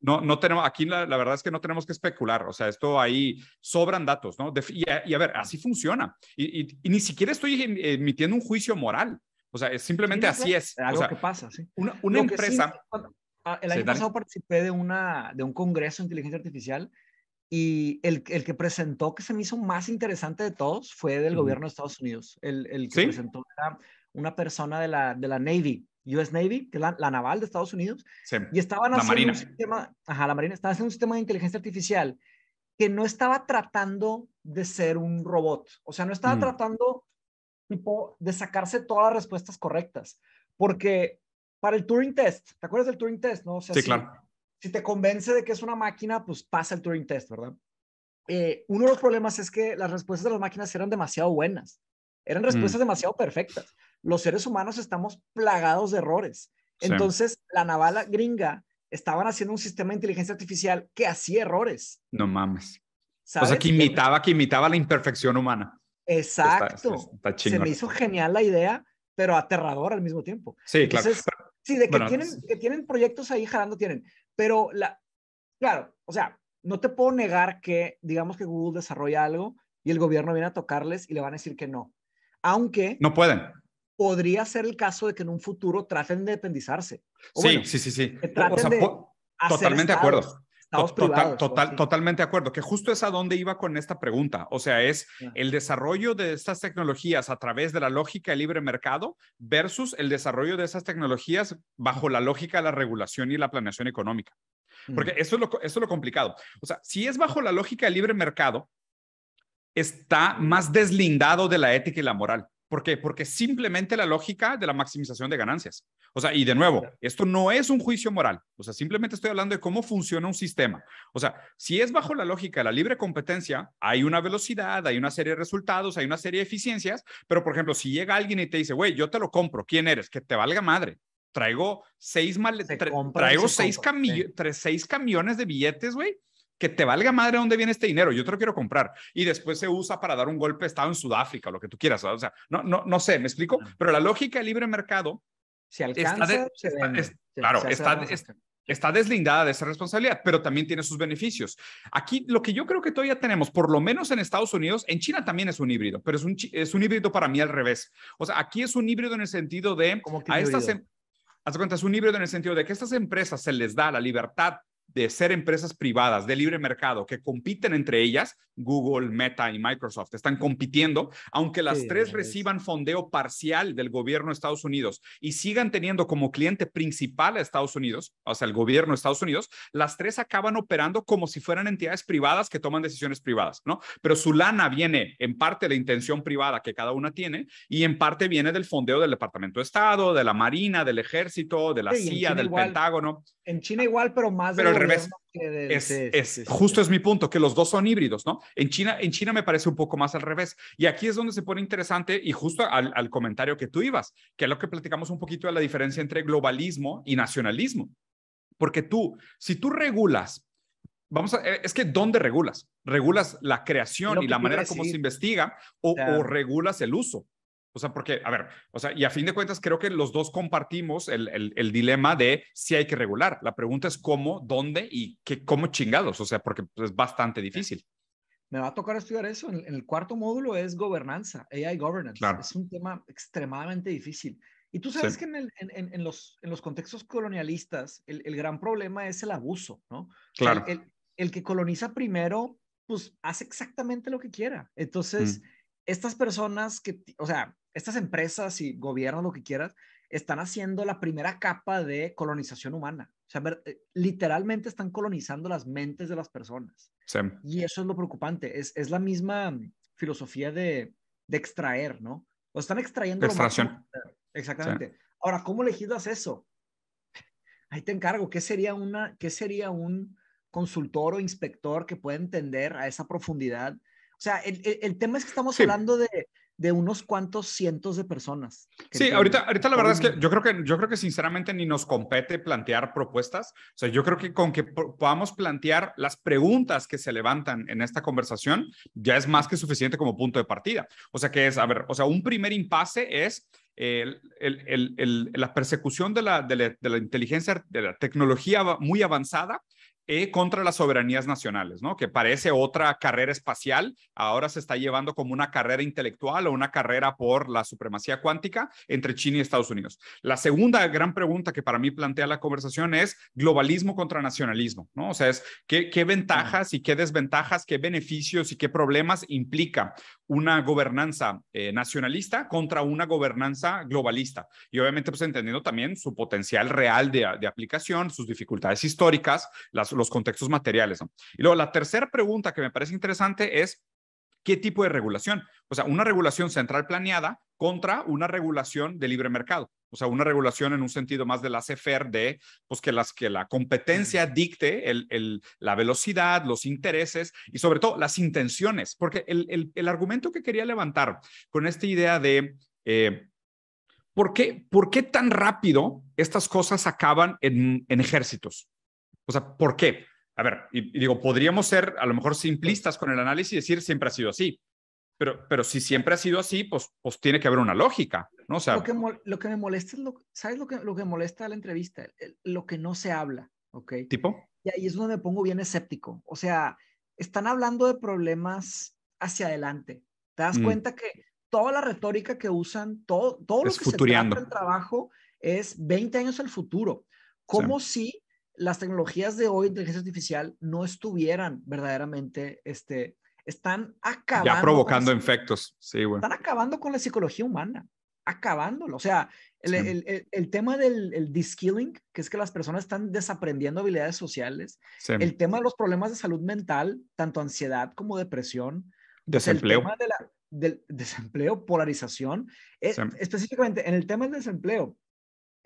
no, tenemos, aquí la, verdad es que no tenemos que especular, o sea, esto ahí sobran datos, ¿no? y, a, ver, así funciona. Y, ni siquiera estoy emitiendo un juicio moral, o sea, simplemente así es. Algo que pasa, sí. Una, empresa... Ah, el año pasado participé de, una, de un congreso de inteligencia artificial y el, que presentó que se me hizo más interesante de todos fue del gobierno de Estados Unidos. El, el que presentó era una persona de la, de la Navy US Navy, que es la, naval de Estados Unidos, y estaban haciendo un sistema, ajá, la Marina, estaba haciendo un sistema de inteligencia artificial que no estaba tratando de ser un robot, o sea, no estaba mm. tratando tipo de sacarse todas las respuestas correctas, porque para el Turing Test, ¿te acuerdas del Turing Test? No? sí, claro. Si te convence de que es una máquina, pues pasa el Turing Test, ¿verdad? Eh, uno de los problemas es que las respuestas de las máquinas eran demasiado buenas. Eran mm. respuestas demasiado perfectas. Los seres humanos estamos plagados de errores. Entonces, la navala gringa estaban haciendo un sistema de inteligencia artificial que hacía errores. No mames. O sea, que imitaba, que imitaba la imperfección humana. Exacto. Se me hizo genial la idea, pero aterrador al mismo tiempo. Sí, claro. Sí, de que, tienen, que tienen proyectos ahí jalando, tienen. Pero, la, claro, o sea, no te puedo negar que, digamos que Google desarrolla algo y el gobierno viene a tocarles y le van a decir que no aunque... No pueden. Podría ser el caso de que en un futuro traten de independizarse. sí, sí, sí, sí, totalmente de acuerdo. Totalmente de acuerdo, que justo es a dónde iba con esta pregunta. O sea, es el desarrollo de estas tecnologías a través de la lógica del libre mercado versus el desarrollo de esas tecnologías bajo la lógica de la regulación y la planeación económica. Porque mm. eso, es lo, eso es lo complicado. O sea, si es bajo la lógica del libre mercado, está más deslindado de la ética y la moral. ¿Por qué? Porque simplemente la lógica de la maximización de ganancias. O sea, y de nuevo, esto no es un juicio moral. O sea, simplemente estoy hablando de cómo funciona un sistema. O sea, si es bajo la lógica de la libre competencia, hay una velocidad, hay una serie de resultados, hay una serie de eficiencias, pero por ejemplo, si llega alguien y te dice, güey, yo te lo compro, ¿quién eres? Que te valga madre. Traigo seis, traigo camiones de billetes, güey que te valga madre dónde viene este dinero, yo te lo quiero comprar. Y después se usa para dar un golpe de Estado en Sudáfrica, lo que tú quieras. O sea, no, no, no sé, ¿me explico? Pero la lógica del libre mercado... Si alcanza, está, claro, está, deslindada de esa responsabilidad, pero también tiene sus beneficios. Aquí lo que yo creo que todavía tenemos, por lo menos en Estados Unidos, en China también es un híbrido, pero es un, es un híbrido para mí al revés. O sea, aquí es un híbrido en el sentido de... que em, Haz cuenta, es un híbrido en el sentido de que a estas empresas se les da la libertad de ser empresas privadas de libre mercado que compiten entre ellas, Google, Meta y Microsoft, están compitiendo, aunque las tres reciban fondeo parcial del gobierno de Estados Unidos y sigan teniendo como cliente principal a Estados Unidos, o sea, el gobierno de Estados Unidos, las tres acaban operando como si fueran entidades privadas que toman decisiones privadas, ¿no? Pero su lana viene en parte de la intención privada que cada una tiene y en parte viene del fondeo del Departamento de Estado, de la Marina, del Ejército, de la CIA, del Pentágono. En China igual, pero más. Pero al revés. es, este justo es mi punto, que los dos son híbridos, ¿no? En China, en China me parece un poco más al revés. Y aquí es donde se pone interesante y justo al, comentario que tú ibas, que es lo que platicamos un poquito de la diferencia entre globalismo y nacionalismo. Porque tú, si tú regulas vamos a, eh, es que ¿dónde regulas? ¿Regulas la creación y la manera como se investiga o, o, regulas el uso? O sea, porque, a ver, o sea, y a fin de cuentas creo que los dos compartimos el, el, dilema de si hay que regular. La pregunta es cómo, dónde y qué, cómo chingados. O sea, porque pues, es bastante difícil. Me va a tocar estudiar eso. En el cuarto módulo es gobernanza, AI governance. Es un tema extremadamente difícil. Y tú sabes que en, los, en los contextos colonialistas, el, el gran problema es el abuso, ¿no? Claro. El, el, que coloniza primero, pues hace exactamente lo que quiera. Entonces, mm estas personas que, o sea, estas empresas y gobiernos, lo que quieras, están haciendo la primera capa de colonización humana. O sea, eh, literalmente están colonizando las mentes de las personas. Sí. Y eso es lo preocupante. Es, es la misma mm, filosofía de, de extraer, ¿no? O están extrayendo. Extracción. Exactamente. Ahora, ¿cómo legislas eso? Ahí te encargo. ¿Qué sería, una, ¿Qué sería un consultor o inspector que pueda entender a esa profundidad o sea, el, el tema es que estamos hablando de, de unos cuantos cientos de personas. Sí, ahorita, ahorita la verdad es que yo creo que yo creo que sinceramente ni nos compete plantear propuestas. O sea, yo creo que con que podamos plantear las preguntas que se levantan en esta conversación ya es más que suficiente como punto de partida. O sea, que es, a ver, o sea, un primer impasse es el, el, el, la persecución de la, de la inteligencia, de la tecnología muy avanzada eh, contra las soberanías nacionales, ¿no? Que parece otra carrera espacial, ahora se está llevando como una carrera intelectual o una carrera por la supremacía cuántica entre China y Estados Unidos. La segunda gran pregunta que para mí plantea la conversación es globalismo contra nacionalismo, ¿no? O sea, es qué, qué ventajas y qué desventajas, qué beneficios y qué problemas implica una gobernanza eh, nacionalista contra una gobernanza globalista. Y obviamente, pues entendiendo también su potencial real de, de aplicación, sus dificultades históricas, las los contextos materiales. Y luego la tercera pregunta que me parece interesante es, ¿qué tipo de regulación? O sea, una regulación central planeada contra una regulación de libre mercado. O sea, una regulación en un sentido más de la CFER, de pues, que, las, que la competencia dicte la velocidad, los intereses y sobre todo las intenciones. Porque el, argumento que quería levantar con esta idea de eh, ¿por, qué, ¿por qué tan rápido estas cosas acaban en ejércitos? O sea, ¿por qué? A ver, y, digo, podríamos ser a lo mejor simplistas con el análisis y decir siempre ha sido así. Pero, pero si siempre ha sido así, pues, pues tiene que haber una lógica, ¿no? O sea, lo que, lo que me molesta es lo, ¿sabes lo que, lo que molesta la entrevista? lo que no se habla, ¿ok? ¿Tipo? Y ahí es donde me pongo bien escéptico. O sea, están hablando de problemas hacia adelante. Te das mm. cuenta que toda la retórica que usan, todo, todo lo que se trata en trabajo es 20 años el futuro. Como si las tecnologías de hoy, inteligencia artificial, no estuvieran verdaderamente, este, están acabando. Ya provocando efectos, sí, bueno. Están acabando con la psicología humana, acabándolo. O sea, el, el, el, tema del el que es que las personas están desaprendiendo habilidades sociales, el tema de los problemas de salud mental, tanto ansiedad como depresión, desempleo. El tema de del desempleo, polarización, eh, específicamente en el tema del desempleo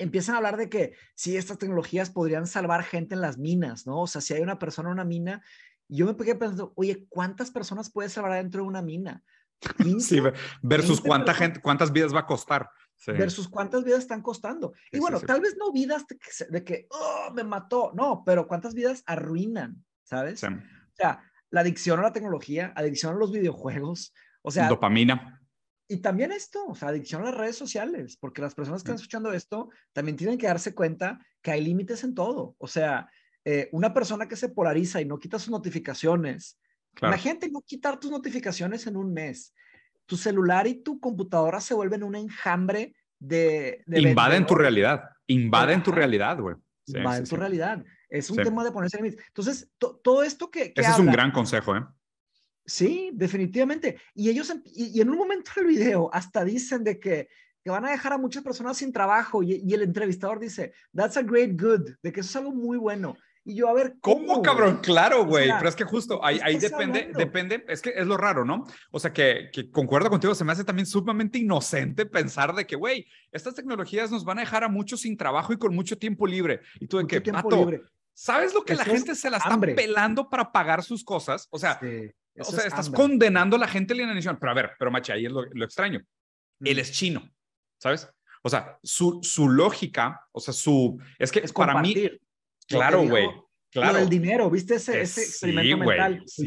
empiezan a hablar de que si estas tecnologías podrían salvar gente en las minas, ¿no? O sea, si hay una persona en una mina, yo me pegué pensando, oye, ¿cuántas personas puede salvar dentro de una mina? sí, versus gente, cuántas vidas va a costar. Versus cuántas vidas están costando. Y bueno, tal vez no vidas de que, oh, me mató, no, pero cuántas vidas arruinan, ¿sabes? O sea, la adicción a la tecnología, adicción a los videojuegos, o sea... Dopamina y también esto, o sea, adicción a las redes sociales, porque las personas que están escuchando esto también tienen que darse cuenta que hay límites en todo. O sea, eh, una persona que se polariza y no quita sus notificaciones, la gente no quitar tus notificaciones en un mes. Tu celular y tu computadora se vuelven un enjambre de... invaden tu realidad, invaden tu realidad, güey. invaden tu realidad. Es un tema de ponerse límites. Entonces, todo esto que... Ese es un gran consejo, ¿eh? Sí, definitivamente. Y ellos, em, y, en un momento del video, hasta dicen de que, van a dejar a muchas personas sin trabajo y, el entrevistador dice, that's a great good, de que eso es algo muy bueno. Y yo, a ver, ¿cómo? cabrón? Claro, güey, pero es que justo ahí, ahí depende, depende, es que es lo raro, ¿no? O sea, que, concuerdo contigo, se me hace también sumamente inocente pensar de que, güey, estas tecnologías nos van a dejar a muchos sin trabajo y con mucho tiempo libre. Y tú de qué que, ¿sabes lo que la gente se la está pelando para pagar sus cosas? O sea, o sea, estás condenando a la gente de la inanición. Pero a ver, pero macho, ahí es lo, extraño. Él es chino, ¿sabes? O sea, su, su lógica, o sea, su... Es que es para mí... Claro, güey. Claro. el dinero, ¿viste ese, eh, ese experimento mental? Sí,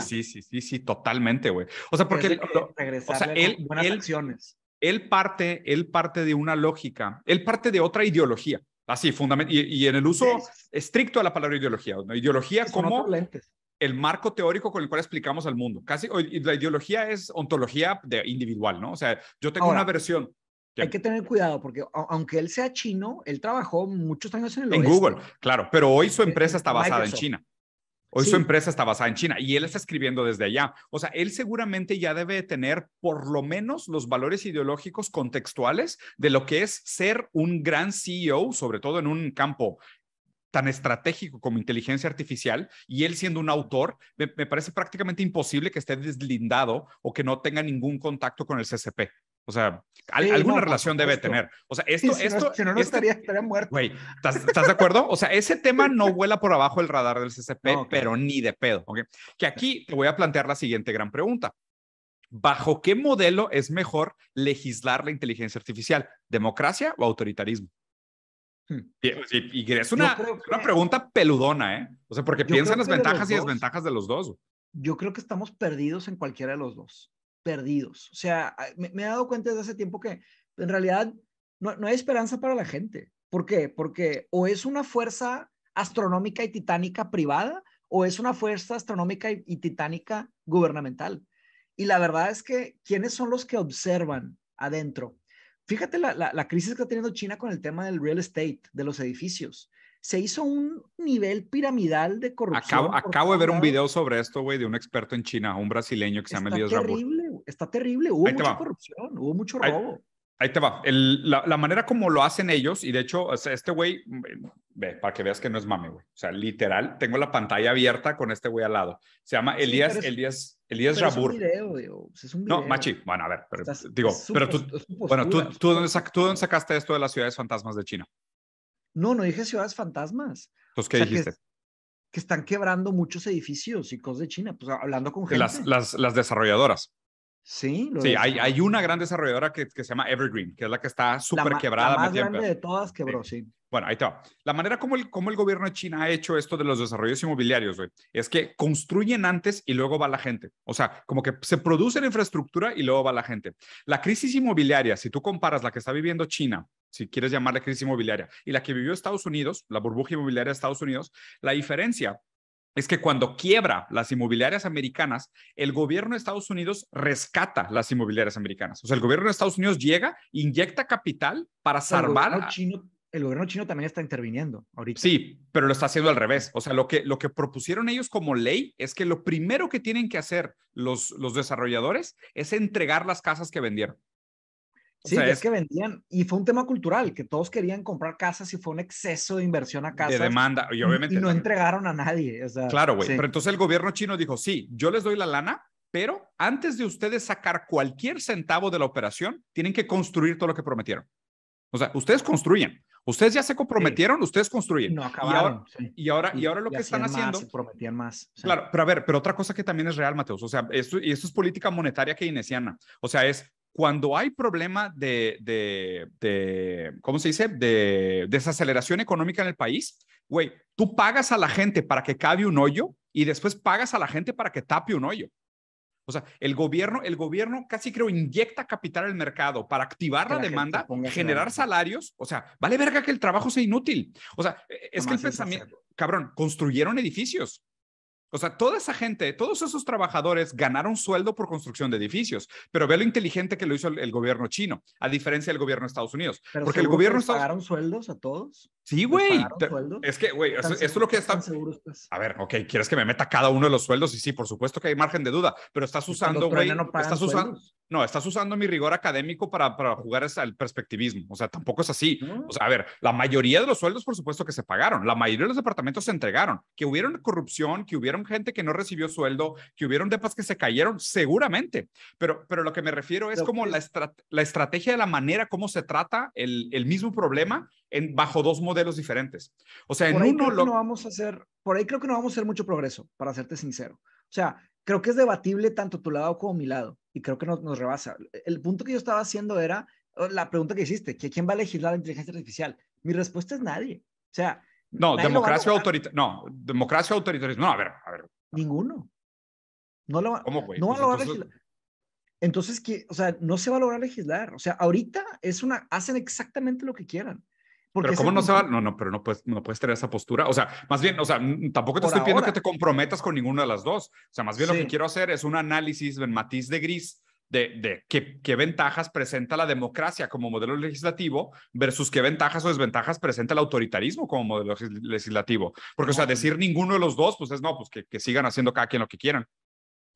sí, sí, sí, sí, totalmente, güey. O sea, porque... o sea, él, él, Él parte, él parte de una lógica, él parte de otra ideología. Así, fundamental. Y, en el uso estricto de la palabra ideología. ¿no? Ideología como el marco teórico con el cual explicamos al mundo. Casi la ideología es ontología de individual, ¿no? O sea, yo tengo una versión. Hay que tener cuidado porque aunque él sea chino, él trabajó muchos años en el En Google, claro, pero hoy su eh, empresa está basada en China. Hoy su empresa está basada en China y él está escribiendo desde allá. O sea, él seguramente ya debe tener por lo menos los valores ideológicos contextuales de lo que es ser un gran CEO, sobre todo en un campo tan estratégico como inteligencia artificial y él siendo un autor, me, parece prácticamente imposible que esté deslindado o que no tenga ningún contacto con el CCP. O sea, alguna relación debe tener. O sea, esto, si esto. No, no, este estaría, muerto. Güey, ¿estás, de acuerdo? O sea, ese tema no vuela por abajo el radar del CCP, pero ni de pedo. Que aquí te voy a plantear la siguiente gran pregunta. ¿Bajo qué modelo es mejor legislar la inteligencia artificial? ¿Democracia o autoritarismo? Hmm. Pues, y, es una, pregunta peludona, ¿eh? O sea, porque piensa en las ventajas y desventajas de los dos. Yo creo que estamos perdidos en cualquiera de los dos. Perdidos. O sea, me, he dado cuenta desde hace tiempo que en realidad no, hay esperanza para la gente. ¿Por qué? Porque o es una fuerza astronómica y titánica privada o es una fuerza astronómica y titánica gubernamental. Y la verdad es que, ¿quiénes son los que observan adentro? Fíjate la, la, crisis que está teniendo China con el tema del real estate, de los edificios. Se hizo un nivel piramidal de corrupción. Acabo, de ver un video sobre esto, güey, de un experto en China, un brasileño que se llama Elías Está terrible, está terrible. Hubo mucha corrupción, hubo mucho robo. Ahí, te va. la, manera como lo hacen ellos, y de hecho, este güey, mm, ve, para que veas que no es mame, güey. O sea, literal, tengo la pantalla abierta con este güey al lado. Se llama Elías, Elías, Elías Rabur. Pues, no, Machi, bueno, a ver, digo, pero tú, bueno, ¿tú, tú, dónde sacaste esto de las ciudades fantasmas de China? No, no dije ciudades fantasmas. Entonces, ¿qué dijiste? Que, están quebrando muchos edificios y cosas de China, pues hablando con gente. las desarrolladoras. Sí, hay, una gran desarrolladora que, se llama Evergreen, que es la que está súper quebrada. La más grande de todas quebró, sí. Bueno, ahí está. La manera como el, como el gobierno de China ha hecho esto de los desarrollos inmobiliarios, es que construyen antes y luego va la gente. O sea, como que se produce la infraestructura y luego va la gente. La crisis inmobiliaria, si tú comparas la que está viviendo China, si quieres llamarla crisis inmobiliaria, y la que vivió Estados Unidos, la burbuja inmobiliaria de Estados Unidos, la diferencia es que cuando quiebra las inmobiliarias americanas, el gobierno de Estados Unidos rescata las inmobiliarias americanas. O sea, el gobierno de Estados Unidos llega, inyecta capital para salvar. El gobierno, chino, también está interviniendo ahorita. Sí, pero lo está haciendo al revés. O sea, lo que, lo que propusieron ellos como ley es que lo primero que tienen que hacer los, los desarrolladores es entregar las casas que vendieron. Sí, es, que vendían, y fue un tema cultural, que todos querían comprar casas y fue un exceso de inversión a casas. De demanda, y obviamente. Y no entregaron a nadie. claro, güey. Pero entonces el gobierno chino dijo: sí, yo les doy la lana, pero antes de ustedes sacar cualquier centavo de la operación, tienen que construir todo lo que prometieron. O sea, ustedes construyen. Ustedes ya se comprometieron, ustedes construyen. No acabaron. Y ahora, y, ahora y, ahora, lo que están haciendo. Se prometían más. Claro, pero a ver, pero otra cosa que también es real, Mateos. O sea, esto, y esto es política monetaria keynesiana. O sea, es cuando hay problema de, ¿cómo se dice? De desaceleración económica en el país, güey, tú pagas a la gente para que cabe un hoyo y después pagas a la gente para que tape un hoyo. O sea, el gobierno, el gobierno casi creo inyecta capital al mercado para activar la, demanda, generar salarios. O sea, vale verga que el trabajo sea inútil. O sea, e, e, es que el pensamiento, cabrón, construyeron edificios. O sea, toda esa gente, todos esos trabajadores ganaron sueldo por construcción de edificios, pero ve lo inteligente que lo hizo el, gobierno chino, a diferencia del gobierno de Estados Unidos. porque el gobierno de Estados... pagaron sueldos a todos? Sí, güey. Es que, güey, esto, es lo que está. Pues. A ver, ok, ¿quieres que me meta cada uno de los sueldos? Y sí, por supuesto que hay margen de duda, pero estás usando, güey. No estás usando. No, estás usando mi rigor académico para, para jugar al perspectivismo. O sea, tampoco es así. O sea, a ver, la mayoría de los sueldos, por supuesto que se pagaron. La mayoría de los departamentos se entregaron. Que hubieron corrupción, que hubieron gente que no recibió sueldo, que hubieron depas que se cayeron, seguramente. Pero, pero lo que me refiero es como la, estrategia de la manera como se trata el, el mismo problema bajo dos modelos diferentes. O sea, por en uno lo... No vamos a hacer, por ahí creo que no vamos a hacer mucho progreso, para serte sincero. O sea, creo que es debatible tanto tu lado como mi lado, y creo que nos, nos rebasa. El punto que yo estaba haciendo era la pregunta que hiciste, que ¿quién va a legislar la inteligencia artificial? Mi respuesta es nadie. O sea... No, democracia autoritaria. No, democracia autoritarismo. No, a ver, a ver. Ninguno. No lo va, No va a pues entonces... legislar. Entonces, ¿qué? o sea, no se va a lograr legislar. O sea, ahorita es una, hacen exactamente lo que quieran pero cómo no se va, no, no, pero no puedes, no puedes tener esa postura. O sea, más bien, o sea, tampoco te estoy pidiendo que te comprometas con ninguna de las dos. O sea, más bien lo que quiero hacer es un análisis en matiz de gris de, de qué, ventajas presenta la democracia como modelo legislativo versus qué ventajas o desventajas presenta el autoritarismo como modelo legislativo. Porque, o sea, decir ninguno de los dos, pues es no, pues que, que sigan haciendo cada quien lo que quieran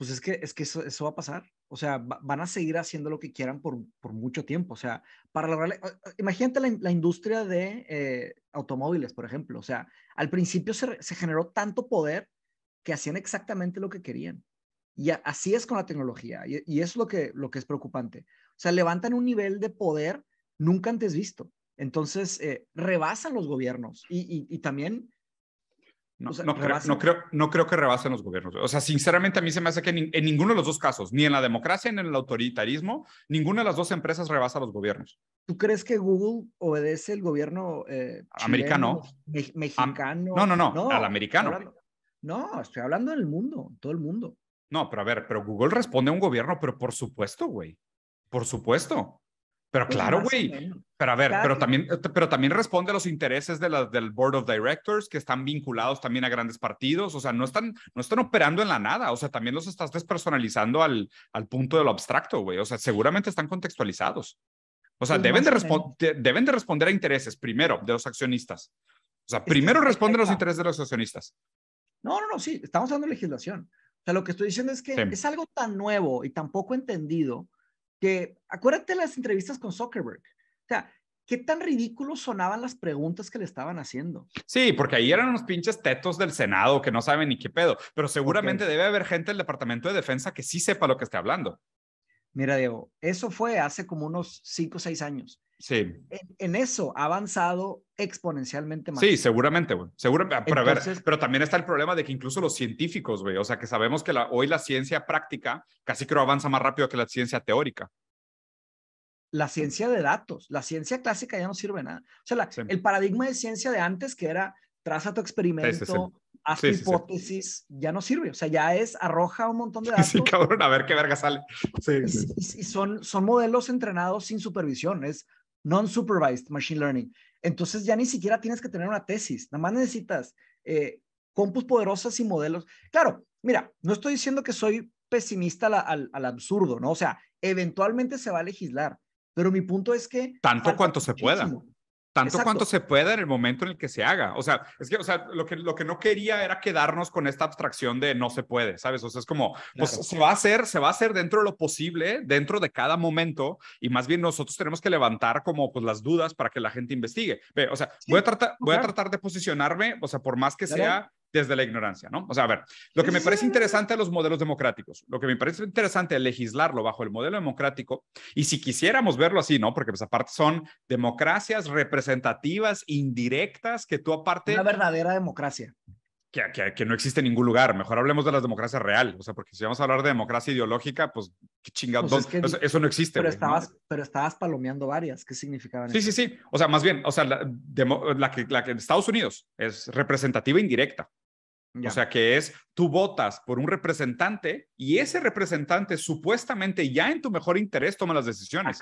pues es que, es que eso, va a pasar. O sea, van a seguir haciendo lo que quieran por, mucho tiempo. O sea, para lograr, imagínate la, industria de eh, automóviles, por ejemplo. O sea, al principio se, generó tanto poder que hacían exactamente lo que querían. Y así es con la tecnología. Y, es lo que, lo que es preocupante. O sea, levantan un nivel de poder nunca antes visto. Entonces, eh, rebasan los gobiernos y también no, creo, no, creo, que rebasen los gobiernos. O sea, sinceramente a mí se me hace que en ninguno de los dos casos, ni en la democracia ni en el autoritarismo, ninguna de las dos empresas rebasa a los gobiernos. ¿Tú crees que Google obedece el gobierno eh, americano? mexicano. no, no, no, al americano. no, estoy hablando del mundo, todo el mundo. No, pero a ver, pero Google responde a un gobierno, pero por supuesto, güey. Por supuesto. Pero pues, claro, güey. Pero a ver, pero, también, eh, pero también responde a los intereses de la, del Board of Directors que están vinculados también a grandes partidos. O sea, no están, no están operando en la nada. O sea, también los estás despersonalizando al, al punto de lo abstracto, güey. O sea, seguramente están contextualizados. O sea, pues, deben, de deben de responder a intereses primero de los accionistas. O sea, primero responde a los intereses de los accionistas. No, no, no, sí, estamos de legislación. O sea, lo que estoy diciendo es que es algo tan nuevo y tan poco entendido que acuérdate las entrevistas con Zuckerberg. O sea, qué tan ridículos sonaban las preguntas que le estaban haciendo. Sí, porque ahí eran unos pinches tetos del Senado que no saben ni qué pedo, pero seguramente debe haber gente del Departamento de Defensa que sí sepa lo que está hablando. Mira, Diego, eso fue hace como unos cinco o seis años. Sí. En, eso ha avanzado exponencialmente más. Sí, seguramente, güey. Seguramente, ah, pero, a ver, pero también está el problema de que incluso los científicos, güey, o sea, que sabemos que la, hoy la ciencia práctica casi creo avanza más rápido que la ciencia teórica la ciencia de datos, la ciencia clásica ya no sirve nada. O sea, el paradigma de ciencia de antes, que era traza tu experimento, haz hipótesis, ya no sirve. O sea, ya es arroja un montón de datos. Sí, cabrón, a ver qué verga sale. Sí. y, son, son modelos entrenados sin supervisión. Es non-supervised machine learning. Entonces ya ni siquiera tienes que tener una tesis, nada más necesitas eh, compus poderosas y modelos. Claro, mira, no estoy diciendo que soy pesimista al, absurdo, ¿no? O sea, eventualmente se va a legislar, pero mi punto es que... Tanto cuanto se pueda. Tanto cuanto se pueda en el momento en el que se haga. O sea, es que, o sea, lo que, lo que no quería era quedarnos con esta abstracción de no se puede, ¿sabes? O sea, es como, pues se va a hacer, se va a hacer dentro de lo posible, dentro de cada momento, y más bien nosotros tenemos que levantar como pues las dudas para que la gente investigue. O sea, voy a tratar, voy a tratar de posicionarme, o sea, por más que sea desde la ignorancia, ¿no? O sea, a ver, lo que me parece interesante a los modelos democráticos, lo que me parece interesante es legislarlo bajo el modelo democrático, y si quisiéramos verlo así, ¿no? Porque pues aparte son democracias representativas, indirectas, que tú aparte... Una verdadera democracia. Que, que, no existe en ningún lugar. Mejor hablemos de las democracias reales, O sea, porque si vamos a hablar de democracia ideológica, pues qué chingados. Pues eso, no existe. Pero, estabas, pero estabas palomeando varias. ¿Qué significaban? Sí, sí, sí. O sea, más bien, o sea, la, que, la que en Estados Unidos es representativa indirecta. O sea que es, tú votas por un representante y ese representante supuestamente ya en tu mejor interés toma las decisiones.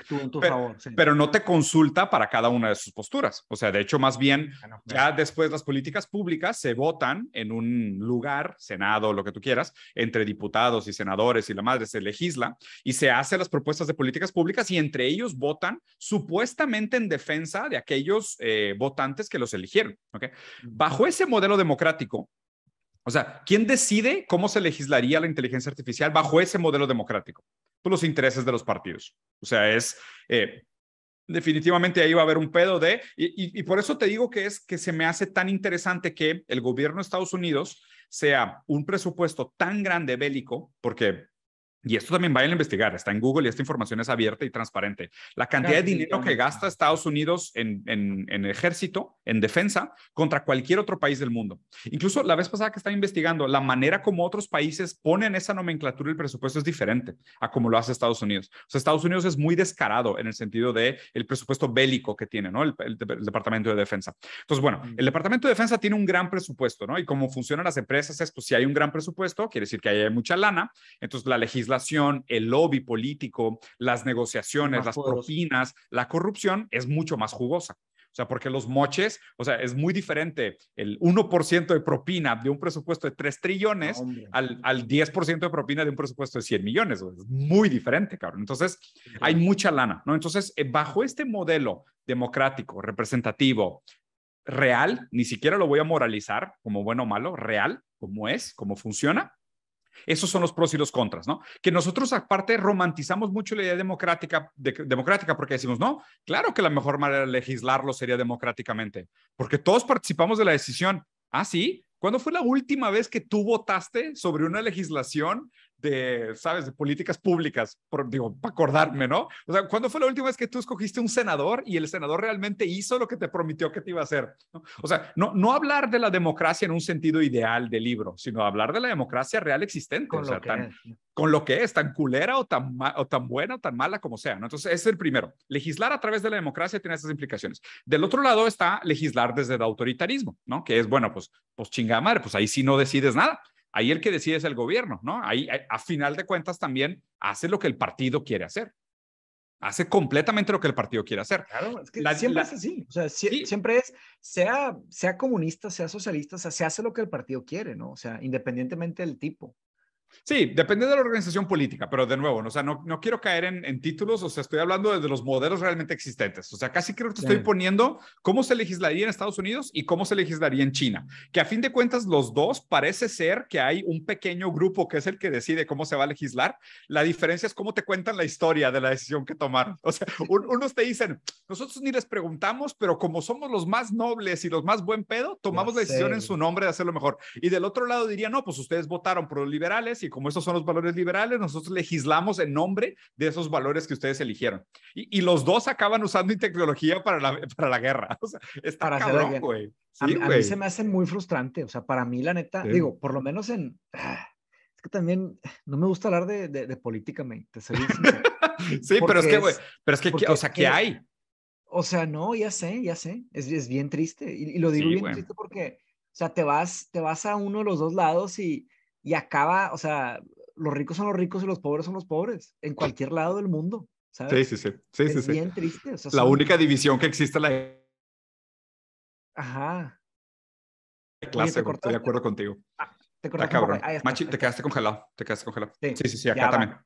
pero, no te consulta para cada una de sus posturas. O sea, de hecho, más bien, ya después las políticas públicas se votan en un lugar, Senado, lo que tú quieras, entre diputados y senadores y la madre, se legisla y se hacen las propuestas de políticas públicas y entre ellos votan supuestamente en defensa de aquellos eh, votantes que los eligieron. ¿okay? Bajo ese modelo democrático, o sea, ¿quién decide cómo se legislaría la inteligencia artificial bajo ese modelo democrático? Pues los intereses de los partidos. O sea, es eh, definitivamente ahí va a haber un pedo de, y, y, por eso te digo que es que se me hace tan interesante que el gobierno de Estados Unidos sea un presupuesto tan grande bélico, porque y esto también vayan a investigar, está en Google y esta información es abierta y transparente. La cantidad de dinero que gasta Estados Unidos en, ejército, en defensa, contra cualquier otro país del mundo. Incluso la vez pasada que estaba investigando, la manera como otros países ponen esa nomenclatura el presupuesto es diferente a como lo hace Estados Unidos. Estados Unidos es muy descarado en el sentido de el presupuesto bélico que tiene, ¿no? El, Departamento de Defensa. Entonces, bueno, el Departamento de Defensa tiene un gran presupuesto, ¿no? Y cómo funcionan las empresas, pues si hay un gran presupuesto, quiere decir que hay mucha lana, entonces la legislación legislación, el lobby político, las negociaciones, las propinas, la corrupción es mucho más jugosa. O sea, porque los moches, o sea, es muy diferente el 1% de propina de un presupuesto de 3 trillones al, 10% de propina de un presupuesto de 100 millones. Es muy diferente, cabrón. Entonces, hay mucha lana, ¿no? Entonces, eh, bajo este modelo democrático, representativo, real, ni siquiera lo voy a moralizar como bueno o malo, real, como es, como funciona, esos son los pros y los contras, ¿no? Que nosotros aparte romantizamos mucho la idea democrática, democrática porque decimos, no, claro que la mejor manera de legislarlo sería democráticamente, porque todos participamos de la decisión. Ah, sí. ¿Cuándo fue la última vez que tú votaste sobre una legislación de, ¿sabes?, de políticas públicas, digo, para acordarme, ¿no? O sea, ¿cuándo fue la última vez que tú escogiste un senador y el senador realmente hizo lo que te prometió que te iba a hacer? O sea, no, no hablar de la democracia en un sentido ideal del libro, sino hablar de la democracia real existente, con, lo, que es, tan culera o tan, tan buena o tan mala como sea, ¿no? Entonces, ese es el primero. Legislar a través de la democracia tiene esas implicaciones. Del otro lado está legislar desde el autoritarismo, ¿no? Que es, bueno, pues, pues madre, pues ahí sí no decides nada ahí el que decide es el gobierno, ¿no? Ahí, eh, a final de cuentas, también hace lo que el partido quiere hacer. Hace completamente lo que el partido quiere hacer. siempre es así. O sea, siempre es, sea, sea comunista, sea socialista, o sea, se hace lo que el partido quiere, ¿no? O sea, independientemente del tipo. Sí, depende de la organización política, pero de nuevo, sea, no, no quiero caer en, títulos, o sea, estoy hablando de los modelos realmente existentes. O sea, casi creo que estoy poniendo cómo se legislaría en Estados Unidos y cómo se legislaría en China, que a fin de cuentas los dos parece ser que hay un pequeño grupo que es el que decide cómo se va a legislar. La diferencia es cómo te cuentan la historia de la decisión que tomaron. O sea, unos te dicen, nosotros ni les preguntamos, pero como somos los más nobles y los más buen pedo, tomamos la decisión en su nombre de hacerlo mejor. Y del otro lado diría, no, pues ustedes votaron por los liberales y como esos son los valores liberales, nosotros legislamos en nombre de esos valores que ustedes eligieron. Y, los dos acaban usando tecnología para la, para la guerra. O sea, está cabrón, güey. a, mí se me hace muy frustrante. O sea, para mí, la neta, digo, por lo menos en... Ah, es que también no me gusta hablar de, de, de política, me Sí, pero es que, güey, pero es que, o sea, ¿qué hay? O sea, no, ya sé, ya sé. Es, es bien triste. Y, lo digo bien triste porque, o sea, te vas, te vas a uno de los dos lados y, y acaba, o sea, los ricos son los ricos y los pobres son los pobres, en cualquier lado del mundo. ¿sabes? Sí, sí, sí. sí es sí, bien triste. la única división que existe la Ajá. clase, estoy de acuerdo contigo. Ah, te Machi, te quedaste congelado, te quedaste congelado. Sí, sí, sí, acá también.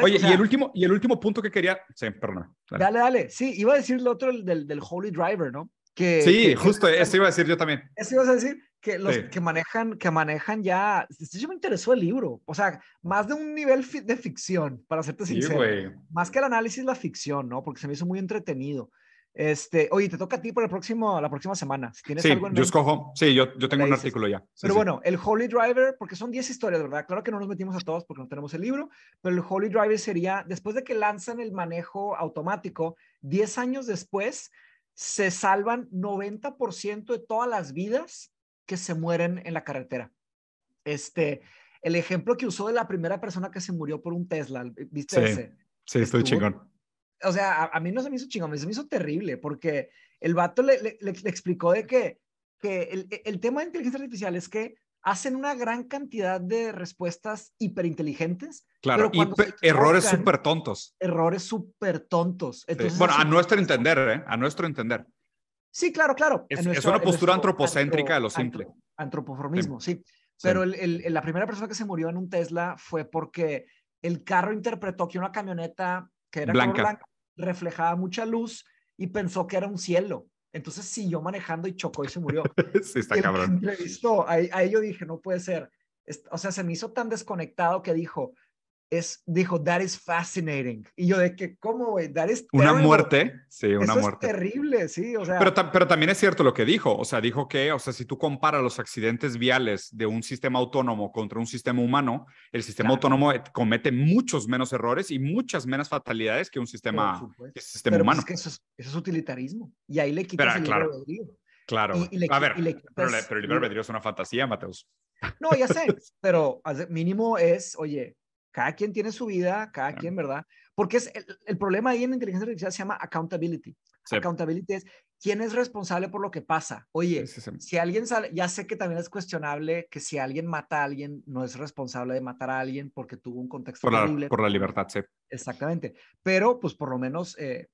Oye, y, el último, y el último punto que quería... Sí, perdón. Dale. dale, dale. Sí, iba a decir lo otro del, del Holy Driver, ¿no? sí, justo, eso iba a decir yo también. Eso ibas a decir, que los que manejan, que manejan ya, yo me interesó el libro, o sea, más de un nivel de ficción, para serte sí, sincero. Más que el análisis, la ficción, ¿no? Porque se me hizo muy entretenido. Este, oye, te toca a ti por el próximo, la próxima semana. Si tienes sí, algo yo escojo, sí, yo, yo tengo un artículo ya. pero bueno, el Holy Driver, porque son 10 historias, ¿verdad? Claro que no nos metimos a todos porque no tenemos el libro, pero el Holy Driver sería, después de que lanzan el manejo automático, 10 años después se salvan 90% de todas las vidas que se mueren en la carretera. Este, el ejemplo que usó de la primera persona que se murió por un Tesla, ¿viste ese? Sí, estoy chingón. O sea, a, mí no se me hizo chingón, se me hizo terrible porque el vato le, explicó de que, que el tema de inteligencia artificial es que hacen una gran cantidad de respuestas hiperinteligentes. Claro, pero errores súper tontos. Errores súper tontos. Entonces, Bueno, a nuestro entender, ¿eh? A nuestro entender. Sí, claro, claro. Es, una postura antropocéntrica de lo simple. antropoformismo, sí. Pero la primera persona que se murió en un Tesla fue porque el carro interpretó que una camioneta que era blanca, blanca reflejaba mucha luz y pensó que era un cielo. Entonces siguió manejando y chocó y se murió. sí, está cabrón. Entrevistó. dije, no puede ser. O sea, se me hizo tan desconectado que dijo, es, dijo, that is fascinating. Y yo de que, ¿cómo, güey? That Una muerte, sí, una Eso muerte. Es terrible, sí, o sea. Pero, pero también es cierto lo que dijo, o sea, dijo que, o sea, si tú comparas los accidentes viales de un sistema autónomo contra un sistema humano, el sistema autónomo comete muchos menos errores y muchas menos fatalidades que un sistema, sistema pero pues humano. Es que eso es, utilitarismo. Y ahí le quitas el el claro. Claro. a ver, pero, el libre albedrío es una fantasía, Mateus. No, ya sé, pero mínimo es, oye, cada quien tiene su vida, cada quien, ¿verdad? Porque es el, problema ahí en inteligencia artificial se llama accountability. Accountability es quién es responsable por lo que pasa. Oye, si alguien sale, ya sé que también es cuestionable que si alguien mata a alguien, no es responsable de matar a alguien porque tuvo un contexto por horrible. Por la libertad, sí. Exactamente. Pero, pues, por lo menos eh,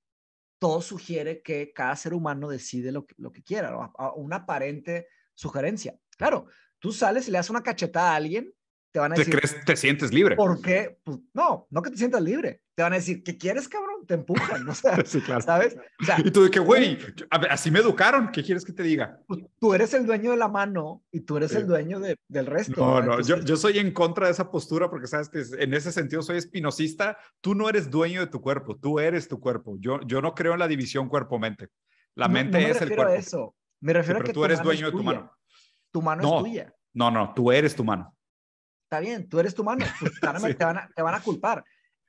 todo sugiere que cada ser humano decide lo que, lo que quiera, una aparente sugerencia. Claro, tú sales y le das una cachetada a alguien te van a decir. ¿Te sientes libre? ¿Por qué? Pues, no, no que te sientas libre. Te van a decir, ¿qué quieres, cabrón? Te empujan, ¿sabes? y tú de que, güey, así me educaron, ¿qué quieres que te diga? Pues, tú eres el dueño de la mano y tú eres el dueño de, del resto. No, no, yo, yo, soy en contra de esa postura porque sabes que en ese sentido soy espinosista. Tú no eres dueño de tu cuerpo, tú eres tu cuerpo. Yo, yo no creo en la división cuerpo-mente. La mente es el cuerpo. Me refiero a eso. Me refiero a que tú eres dueño de tu mano. Tu mano es tuya. No, no, tú eres tu mano está bien, tú eres tu mano, pues, te, van a, culpar.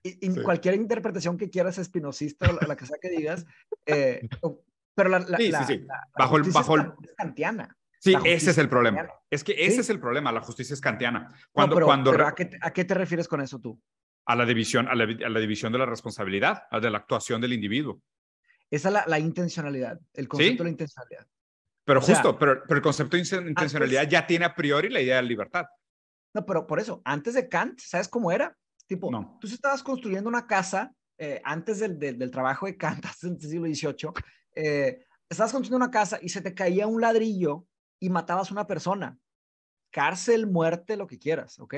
Y, cualquier interpretación que quieras, espinocista o la, que sea que digas, eh, pero la, bajo el, es kantiana. Sí, ese es el problema. Es que ese es el problema, la justicia es kantiana. Cuando, cuando... ¿a, qué, te refieres con eso tú? a la división, a la, división de la responsabilidad, a de la actuación del individuo. Esa es la, intencionalidad, el concepto de la intencionalidad. Pero justo, pero, el concepto de intencionalidad ya tiene a priori la idea de libertad. No, pero por eso, antes de Kant, ¿sabes cómo era? Tipo, no. tú estabas construyendo una casa eh, antes del, trabajo de Kant, antes del siglo XVIII, eh, estabas construyendo una casa y se te caía un ladrillo y matabas una persona. Cárcel, muerte, lo que quieras, ¿ok?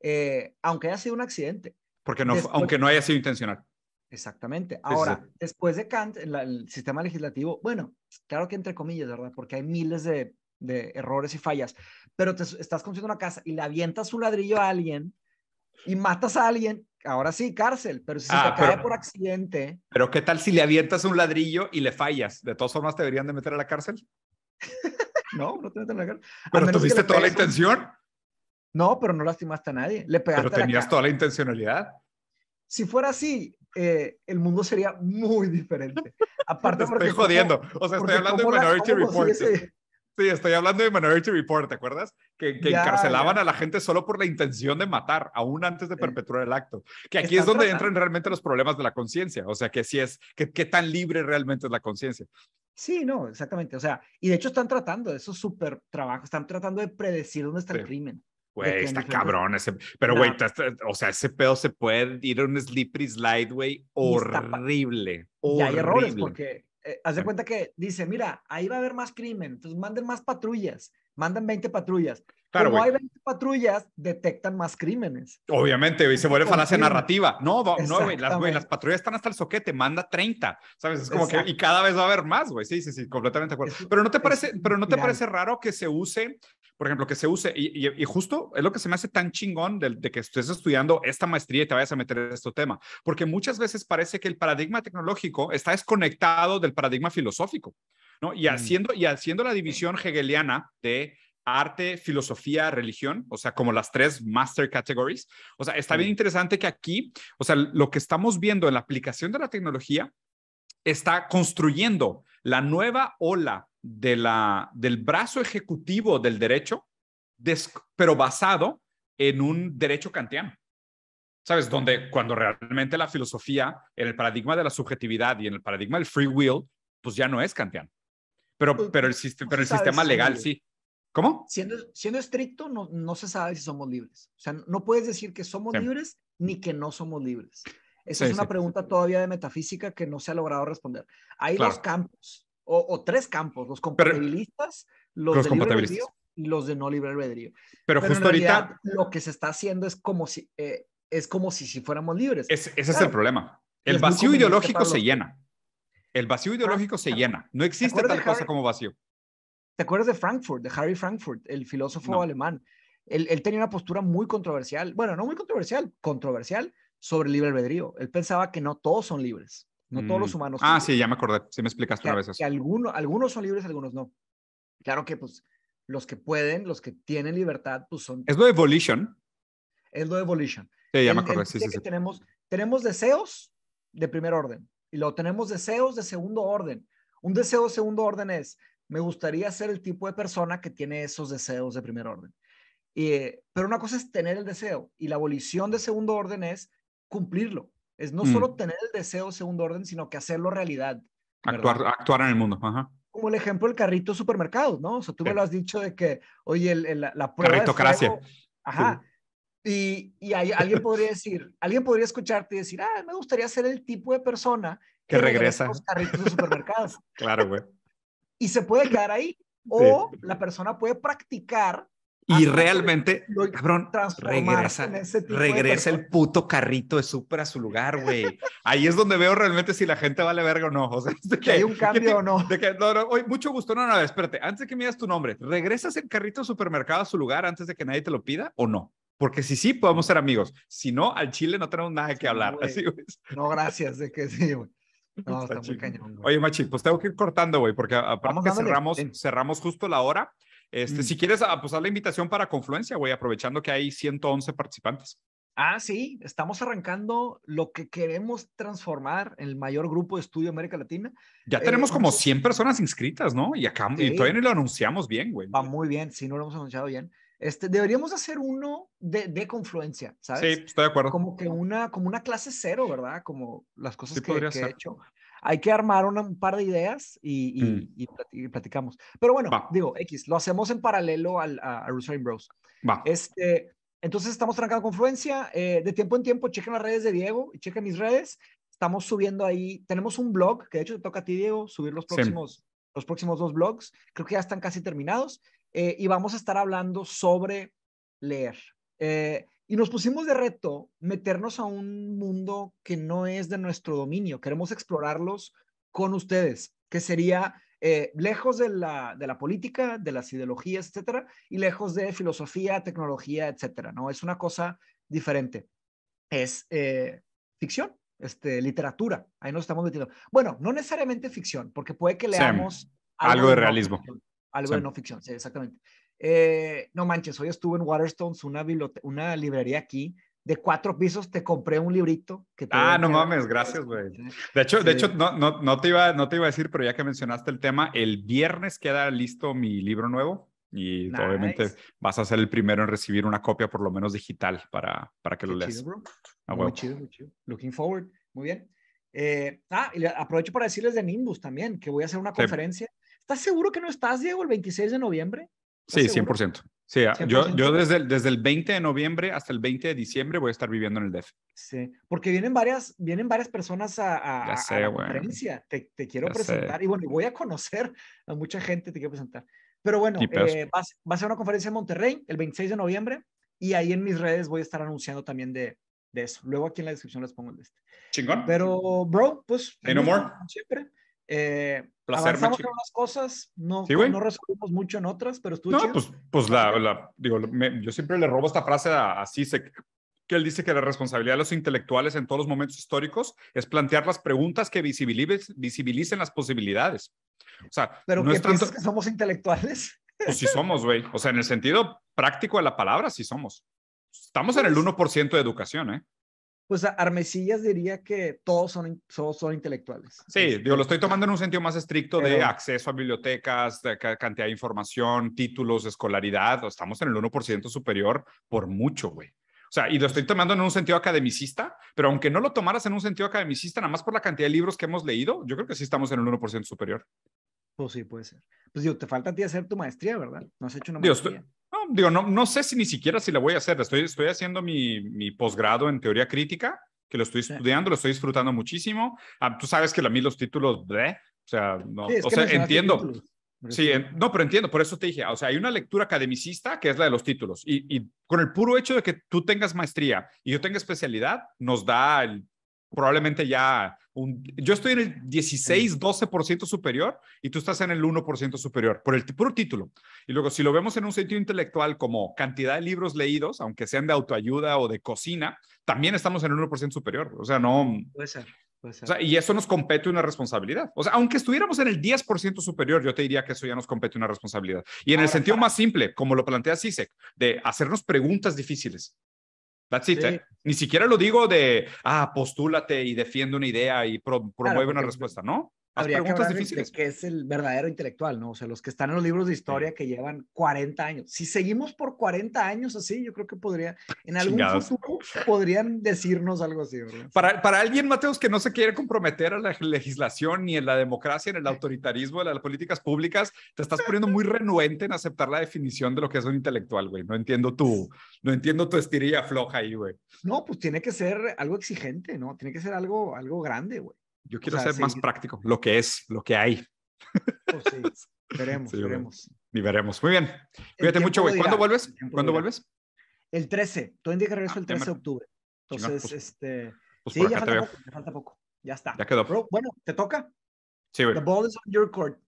Eh, aunque haya sido un accidente. Porque no, aunque no haya sido intencional. Exactamente. Ahora, después de Kant, el sistema legislativo, bueno, claro que entre comillas, ¿verdad? Porque hay miles de de errores y fallas, pero te estás construyendo una casa y le avientas un ladrillo a alguien y matas a alguien, ahora sí, cárcel, pero si se ah, te cae por accidente. Pero ¿qué tal si le avientas un ladrillo y le fallas? De todas formas, te deberían de meter a la cárcel. no, no te meten a la cárcel. Pero tuviste toda la intención. No, pero no lastimaste a nadie. Le pegaste pero tenías toda la intencionalidad. Si fuera así, eh, el mundo sería muy diferente. Aparte, te estoy jodiendo. o sea, estoy hablando de Minority Report. Sí, estoy hablando de Minority Report, ¿te acuerdas? Que, encarcelaban a la gente solo por la intención de matar, aún antes de perpetuar el acto. Que aquí es donde entran realmente los problemas de la conciencia. O sea, que si es, que, qué tan libre realmente es la conciencia. Sí, no, exactamente. O sea, y de hecho están tratando de esos súper trabajo. están tratando de predecir dónde está el crimen. Güey, está cabrón ese. Pero, güey, o sea, ese pedo se puede ir a un slippery slide, güey, horrible. Ya horrible. hay errores porque hace eh, haz cuenta que dice, mira, ahí va a haber más crimen, entonces manden más patrullas, mandan 20 patrullas. Claro, Como Las hay patrullas, detectan más crímenes. Obviamente, y se vuelve falacia narrativa. No, no, las, patrullas están hasta el soquete, manda 30, ¿sabes? Es como que, y cada vez va a haber más, güey. Sí, sí, sí, completamente de acuerdo. pero no te parece, pero no te parece raro que se use, por ejemplo, que se use, y, y, justo es lo que se me hace tan chingón de, de, que estés estudiando esta maestría y te vayas a meter en este tema, porque muchas veces parece que el paradigma tecnológico está desconectado del paradigma filosófico, ¿no? Y mm. haciendo, y haciendo la división hegeliana de arte, filosofía, religión, o sea, como las tres master categories. O sea, está bien mm. interesante que aquí, o sea, lo que estamos viendo en la aplicación de la tecnología está construyendo la nueva ola de la, del brazo ejecutivo del derecho, pero basado en un derecho kantiano. ¿Sabes? Donde cuando realmente la filosofía, en el paradigma de la subjetividad y en el paradigma del free will, pues ya no es kantiano. Pero, pero pues, pero el sistema legal sí. ¿Cómo? Siendo, siendo estricto, no, no, se sabe si somos libres. O sea, no puedes decir que somos libres ni que no somos libres. Esa es una pregunta todavía de metafísica que no se ha logrado responder. Hay dos campos, o, tres campos, los compatibilistas, los, de libre albedrío y los de no libre albedrío. Pero, justo realidad, ahorita... Lo que se está haciendo es como si, eh, es como si, si fuéramos libres. ese es el problema. El vacío ideológico se llena. El vacío ah, ideológico se llena. No existe tal cosa como vacío. ¿Te acuerdas de Frankfurt, de Harry Frankfurt, el filósofo alemán? Él, tenía una postura muy controversial, bueno, no muy controversial, controversial sobre el libre albedrío. Él pensaba que no todos son libres, no todos los mm. humanos. Ah, sí, ya me acordé, sí me explicaste una vez algunos, algunos son libres, algunos no. Claro que pues los que pueden, los que tienen libertad, pues son... Es lo de volition. Es lo de volition. Sí, ya me acordé, sí, sí, Tenemos, tenemos deseos de primer orden y luego tenemos deseos de segundo orden. Un deseo de segundo orden es, me gustaría ser el tipo de persona que tiene esos deseos de primer orden. pero una cosa es tener el deseo y la abolición de segundo orden es cumplirlo. Es no mm. solo tener el deseo de segundo orden, sino que hacerlo realidad. Actuar, en el mundo. Como el ejemplo del carrito supermercado, ¿no? O sea, tú me lo has dicho de que, oye, la prueba. De ajá. Y, alguien podría decir, alguien podría escucharte y decir, ah, me gustaría ser el tipo de persona que, que regresa a los carritos de supermercados. claro, güey y se puede quedar ahí. O la persona puede practicar. Y realmente, cabrón, regresa, el puto carrito de súper a su lugar, güey. Ahí es donde veo realmente si la gente vale verga o no. O sea, de que, hay un cambio o no. mucho gusto. No, no, espérate. Antes de que me digas tu nombre, ¿regresas el carrito de supermercado a su lugar antes de que nadie te lo pida o no? Porque si sí, podemos ser amigos. Si no, al Chile no tenemos nada que hablar. Así, no, gracias. De que sí, güey. Oye, Machi, pues tengo que ir cortando, güey, porque aparte que cerramos, cerramos justo la hora. Este, mm. Si quieres, pues la invitación para Confluencia, güey, aprovechando que hay 111 participantes. Ah, sí, estamos arrancando lo que queremos transformar en el mayor grupo de estudio de América Latina. Ya eh, tenemos como 100 personas inscritas, ¿no? Y acá y todavía no lo anunciamos bien, güey. Va muy bien, sí, no lo hemos anunciado bien. Este, deberíamos hacer uno de, confluencia, ¿sabes? Sí, estoy de acuerdo. Como que una, como una clase cero, ¿verdad? Como las cosas que, he hecho. Hay que armar un par de ideas y, mm. platicamos. Pero bueno, digo, X, lo hacemos en paralelo al, a, a Bros. Este, entonces estamos trancando confluencia. Eh, de tiempo en tiempo, chequen las redes de Diego y chequen mis redes. Estamos subiendo ahí. Tenemos un blog, que de hecho te toca a ti, Diego, subir los próximos, los próximos dos blogs. Creo que ya están casi terminados. Eh, y vamos a estar hablando sobre leer. Eh, y nos pusimos de reto meternos a un mundo que no es de nuestro dominio. Queremos explorarlos con ustedes, que sería eh, lejos de la, de la, política, de las ideologías, etcétera, y lejos de filosofía, tecnología, etcétera, ¿no? Es una cosa diferente. Es ficción, este, literatura, ahí nos estamos metiendo. Bueno, no necesariamente ficción, porque puede que leamos... algo, de realismo. Algo de no ficción, sí, exactamente. Eh, no manches, hoy estuve en Waterstones, una, una librería aquí de cuatro pisos, te compré un librito. Que te ah, no mames, gracias, güey. De hecho, de hecho no, no, no, te iba, no te iba a decir, pero ya que mencionaste el tema, el viernes queda listo mi libro nuevo y obviamente vas a ser el primero en recibir una copia, por lo menos digital, para, para que lo leas. muy chido, muy chido. Looking forward, muy bien. Eh, ah, y aprovecho para decirles de Nimbus también, que voy a hacer una conferencia ¿Estás seguro que no estás, Diego, el 26 de noviembre? Sí, 100%. Sí, ah, yo, yo desde, el, desde el 20 de noviembre hasta el 20 de diciembre voy a estar viviendo en el DEF. Sí, porque vienen varias, vienen varias personas a, la conferencia. Te, quiero presentar y bueno, voy a conocer a mucha gente, te quiero presentar. Pero bueno, eh, va, a ser una conferencia en Monterrey el 26 de noviembre y ahí en mis redes voy a estar anunciando también de, eso. Luego aquí en la descripción les pongo el de este. Chingón. Pero, bro, pues... no more. Siempre. Eh, Placer, avanzamos en unas cosas, no, no resolvimos mucho en otras, pero estuvo No, pues, pues la, la digo, yo siempre le robo esta frase a, a que él dice que la responsabilidad de los intelectuales en todos los momentos históricos es plantear las preguntas que visibilicen, visibilicen las posibilidades. O sea, ¿Pero no es que somos intelectuales? Pues sí somos, güey. O sea, en el sentido práctico de la palabra, sí somos. Estamos en el 1% pues de educación, ¿eh? pues Armesillas diría que todos son, son intelectuales. Sí, lo estoy tomando en un sentido más estricto de acceso a bibliotecas, cantidad de información, títulos, escolaridad. Estamos en el 1% superior por mucho, güey. O sea, y lo estoy tomando en un sentido academicista, pero aunque no lo tomaras en un sentido academicista, nada más por la cantidad de libros que hemos leído, yo creo que sí estamos en el 1% superior. Pues sí, puede ser. Pues digo, te falta a ti hacer tu maestría, ¿verdad? No has hecho una maestría digo, no, no sé si ni siquiera si la voy a hacer. Estoy, estoy haciendo mi, mi posgrado en teoría crítica, que lo estoy estudiando, lo estoy disfrutando muchísimo. Ah, tú sabes que a mí los títulos, o sea, no, entiendo. Sí, no, pero entiendo, por eso te dije, o sea, hay una lectura academicista que es la de los títulos y, y, con el puro hecho de que tú tengas maestría y yo tenga especialidad, nos da el probablemente ya un, yo estoy en el 16, 12% superior y tú estás en el 1% superior por el puro título. Y luego, si lo vemos en un sentido intelectual como cantidad de libros leídos, aunque sean de autoayuda o de cocina, también estamos en el 1% superior. O sea, no... Puede ser. y eso nos compete una responsabilidad. O sea, aunque estuviéramos en el 10% superior, yo te diría que eso ya nos compete una responsabilidad. Y en el sentido más simple, como lo plantea CISEC, de hacernos preguntas difíciles. That's it, ¿eh? Ni siquiera lo digo de, ah, postúlate y defiende una idea y promueve una respuesta, ¿no? Habría difíciles. que es el verdadero intelectual, ¿no? O sea, los que están en los libros de historia que llevan 40 años. Si seguimos por 40 años así, yo creo que podría, en algún futuro, podrían decirnos algo así, ¿verdad? Para, para alguien, Mateos, que no se quiere comprometer a la legislación ni en la democracia, en el autoritarismo, en las políticas públicas, te estás poniendo muy renuente en aceptar la definición de lo que es un intelectual, güey. No entiendo tu, no entiendo tu estirilla floja ahí, güey. No, pues tiene que ser algo exigente, ¿no? Tiene que ser algo, algo grande, güey. Yo quiero ser más práctico, lo que es, lo que hay. Oh, sí, veremos, veremos. Y veremos. Muy bien. Cuídate mucho, güey. ¿Cuándo vuelves? ¿Cuándo vuelves? El 13. Tú indica que regreso ah, el 13 de octubre. Entonces, pues, este. Pues, sí, ya falta, poco, ya falta poco. Ya está. Ya quedó. bueno, ¿te toca? Sí, güey. The ball is on your court.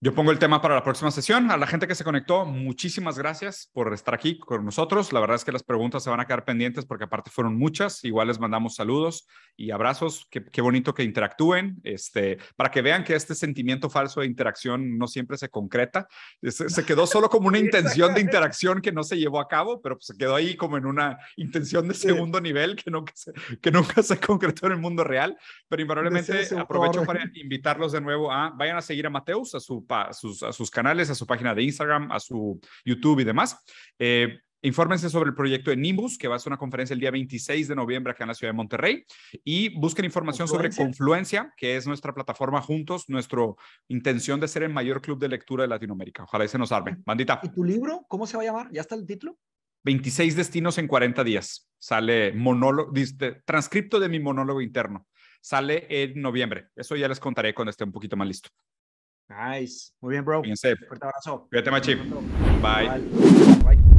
Yo pongo el tema para la próxima sesión. A la gente que se conectó, muchísimas gracias por estar aquí con nosotros. La verdad es que las preguntas se van a quedar pendientes porque aparte fueron muchas. Igual les mandamos saludos y abrazos. Qué, bonito que interactúen, este, para que vean que este sentimiento falso de interacción no siempre se concreta. Se, quedó solo como una intención de interacción que no se llevó a cabo, pero pues se quedó ahí como en una intención de segundo nivel que, no, que, que nunca se concretó en el mundo real. Pero invariablemente aprovecho para invitarlos de nuevo a, vayan a seguir a Mateus, a su a sus, a sus canales, a su página de Instagram, a su YouTube y demás. Eh, infórmense sobre el proyecto de Nimbus, que va a ser una conferencia el día 26 de noviembre acá en la ciudad de Monterrey. Y busquen información sobre Confluencia, que es nuestra plataforma juntos, nuestra intención de ser el mayor club de lectura de Latinoamérica. Ojalá y se nos arme. Bandita. ¿Y tu libro? ¿Cómo se va a llamar? ¿Ya está el título? 26 destinos en 40 días. Sale monólogo, transcripto de mi monólogo interno. Sale en noviembre. Eso ya les contaré cuando esté un poquito más listo. Nice. Muy bien, bro. Bien safe. Fuerte abrazo. Cuídate, machi. Bye. Bye.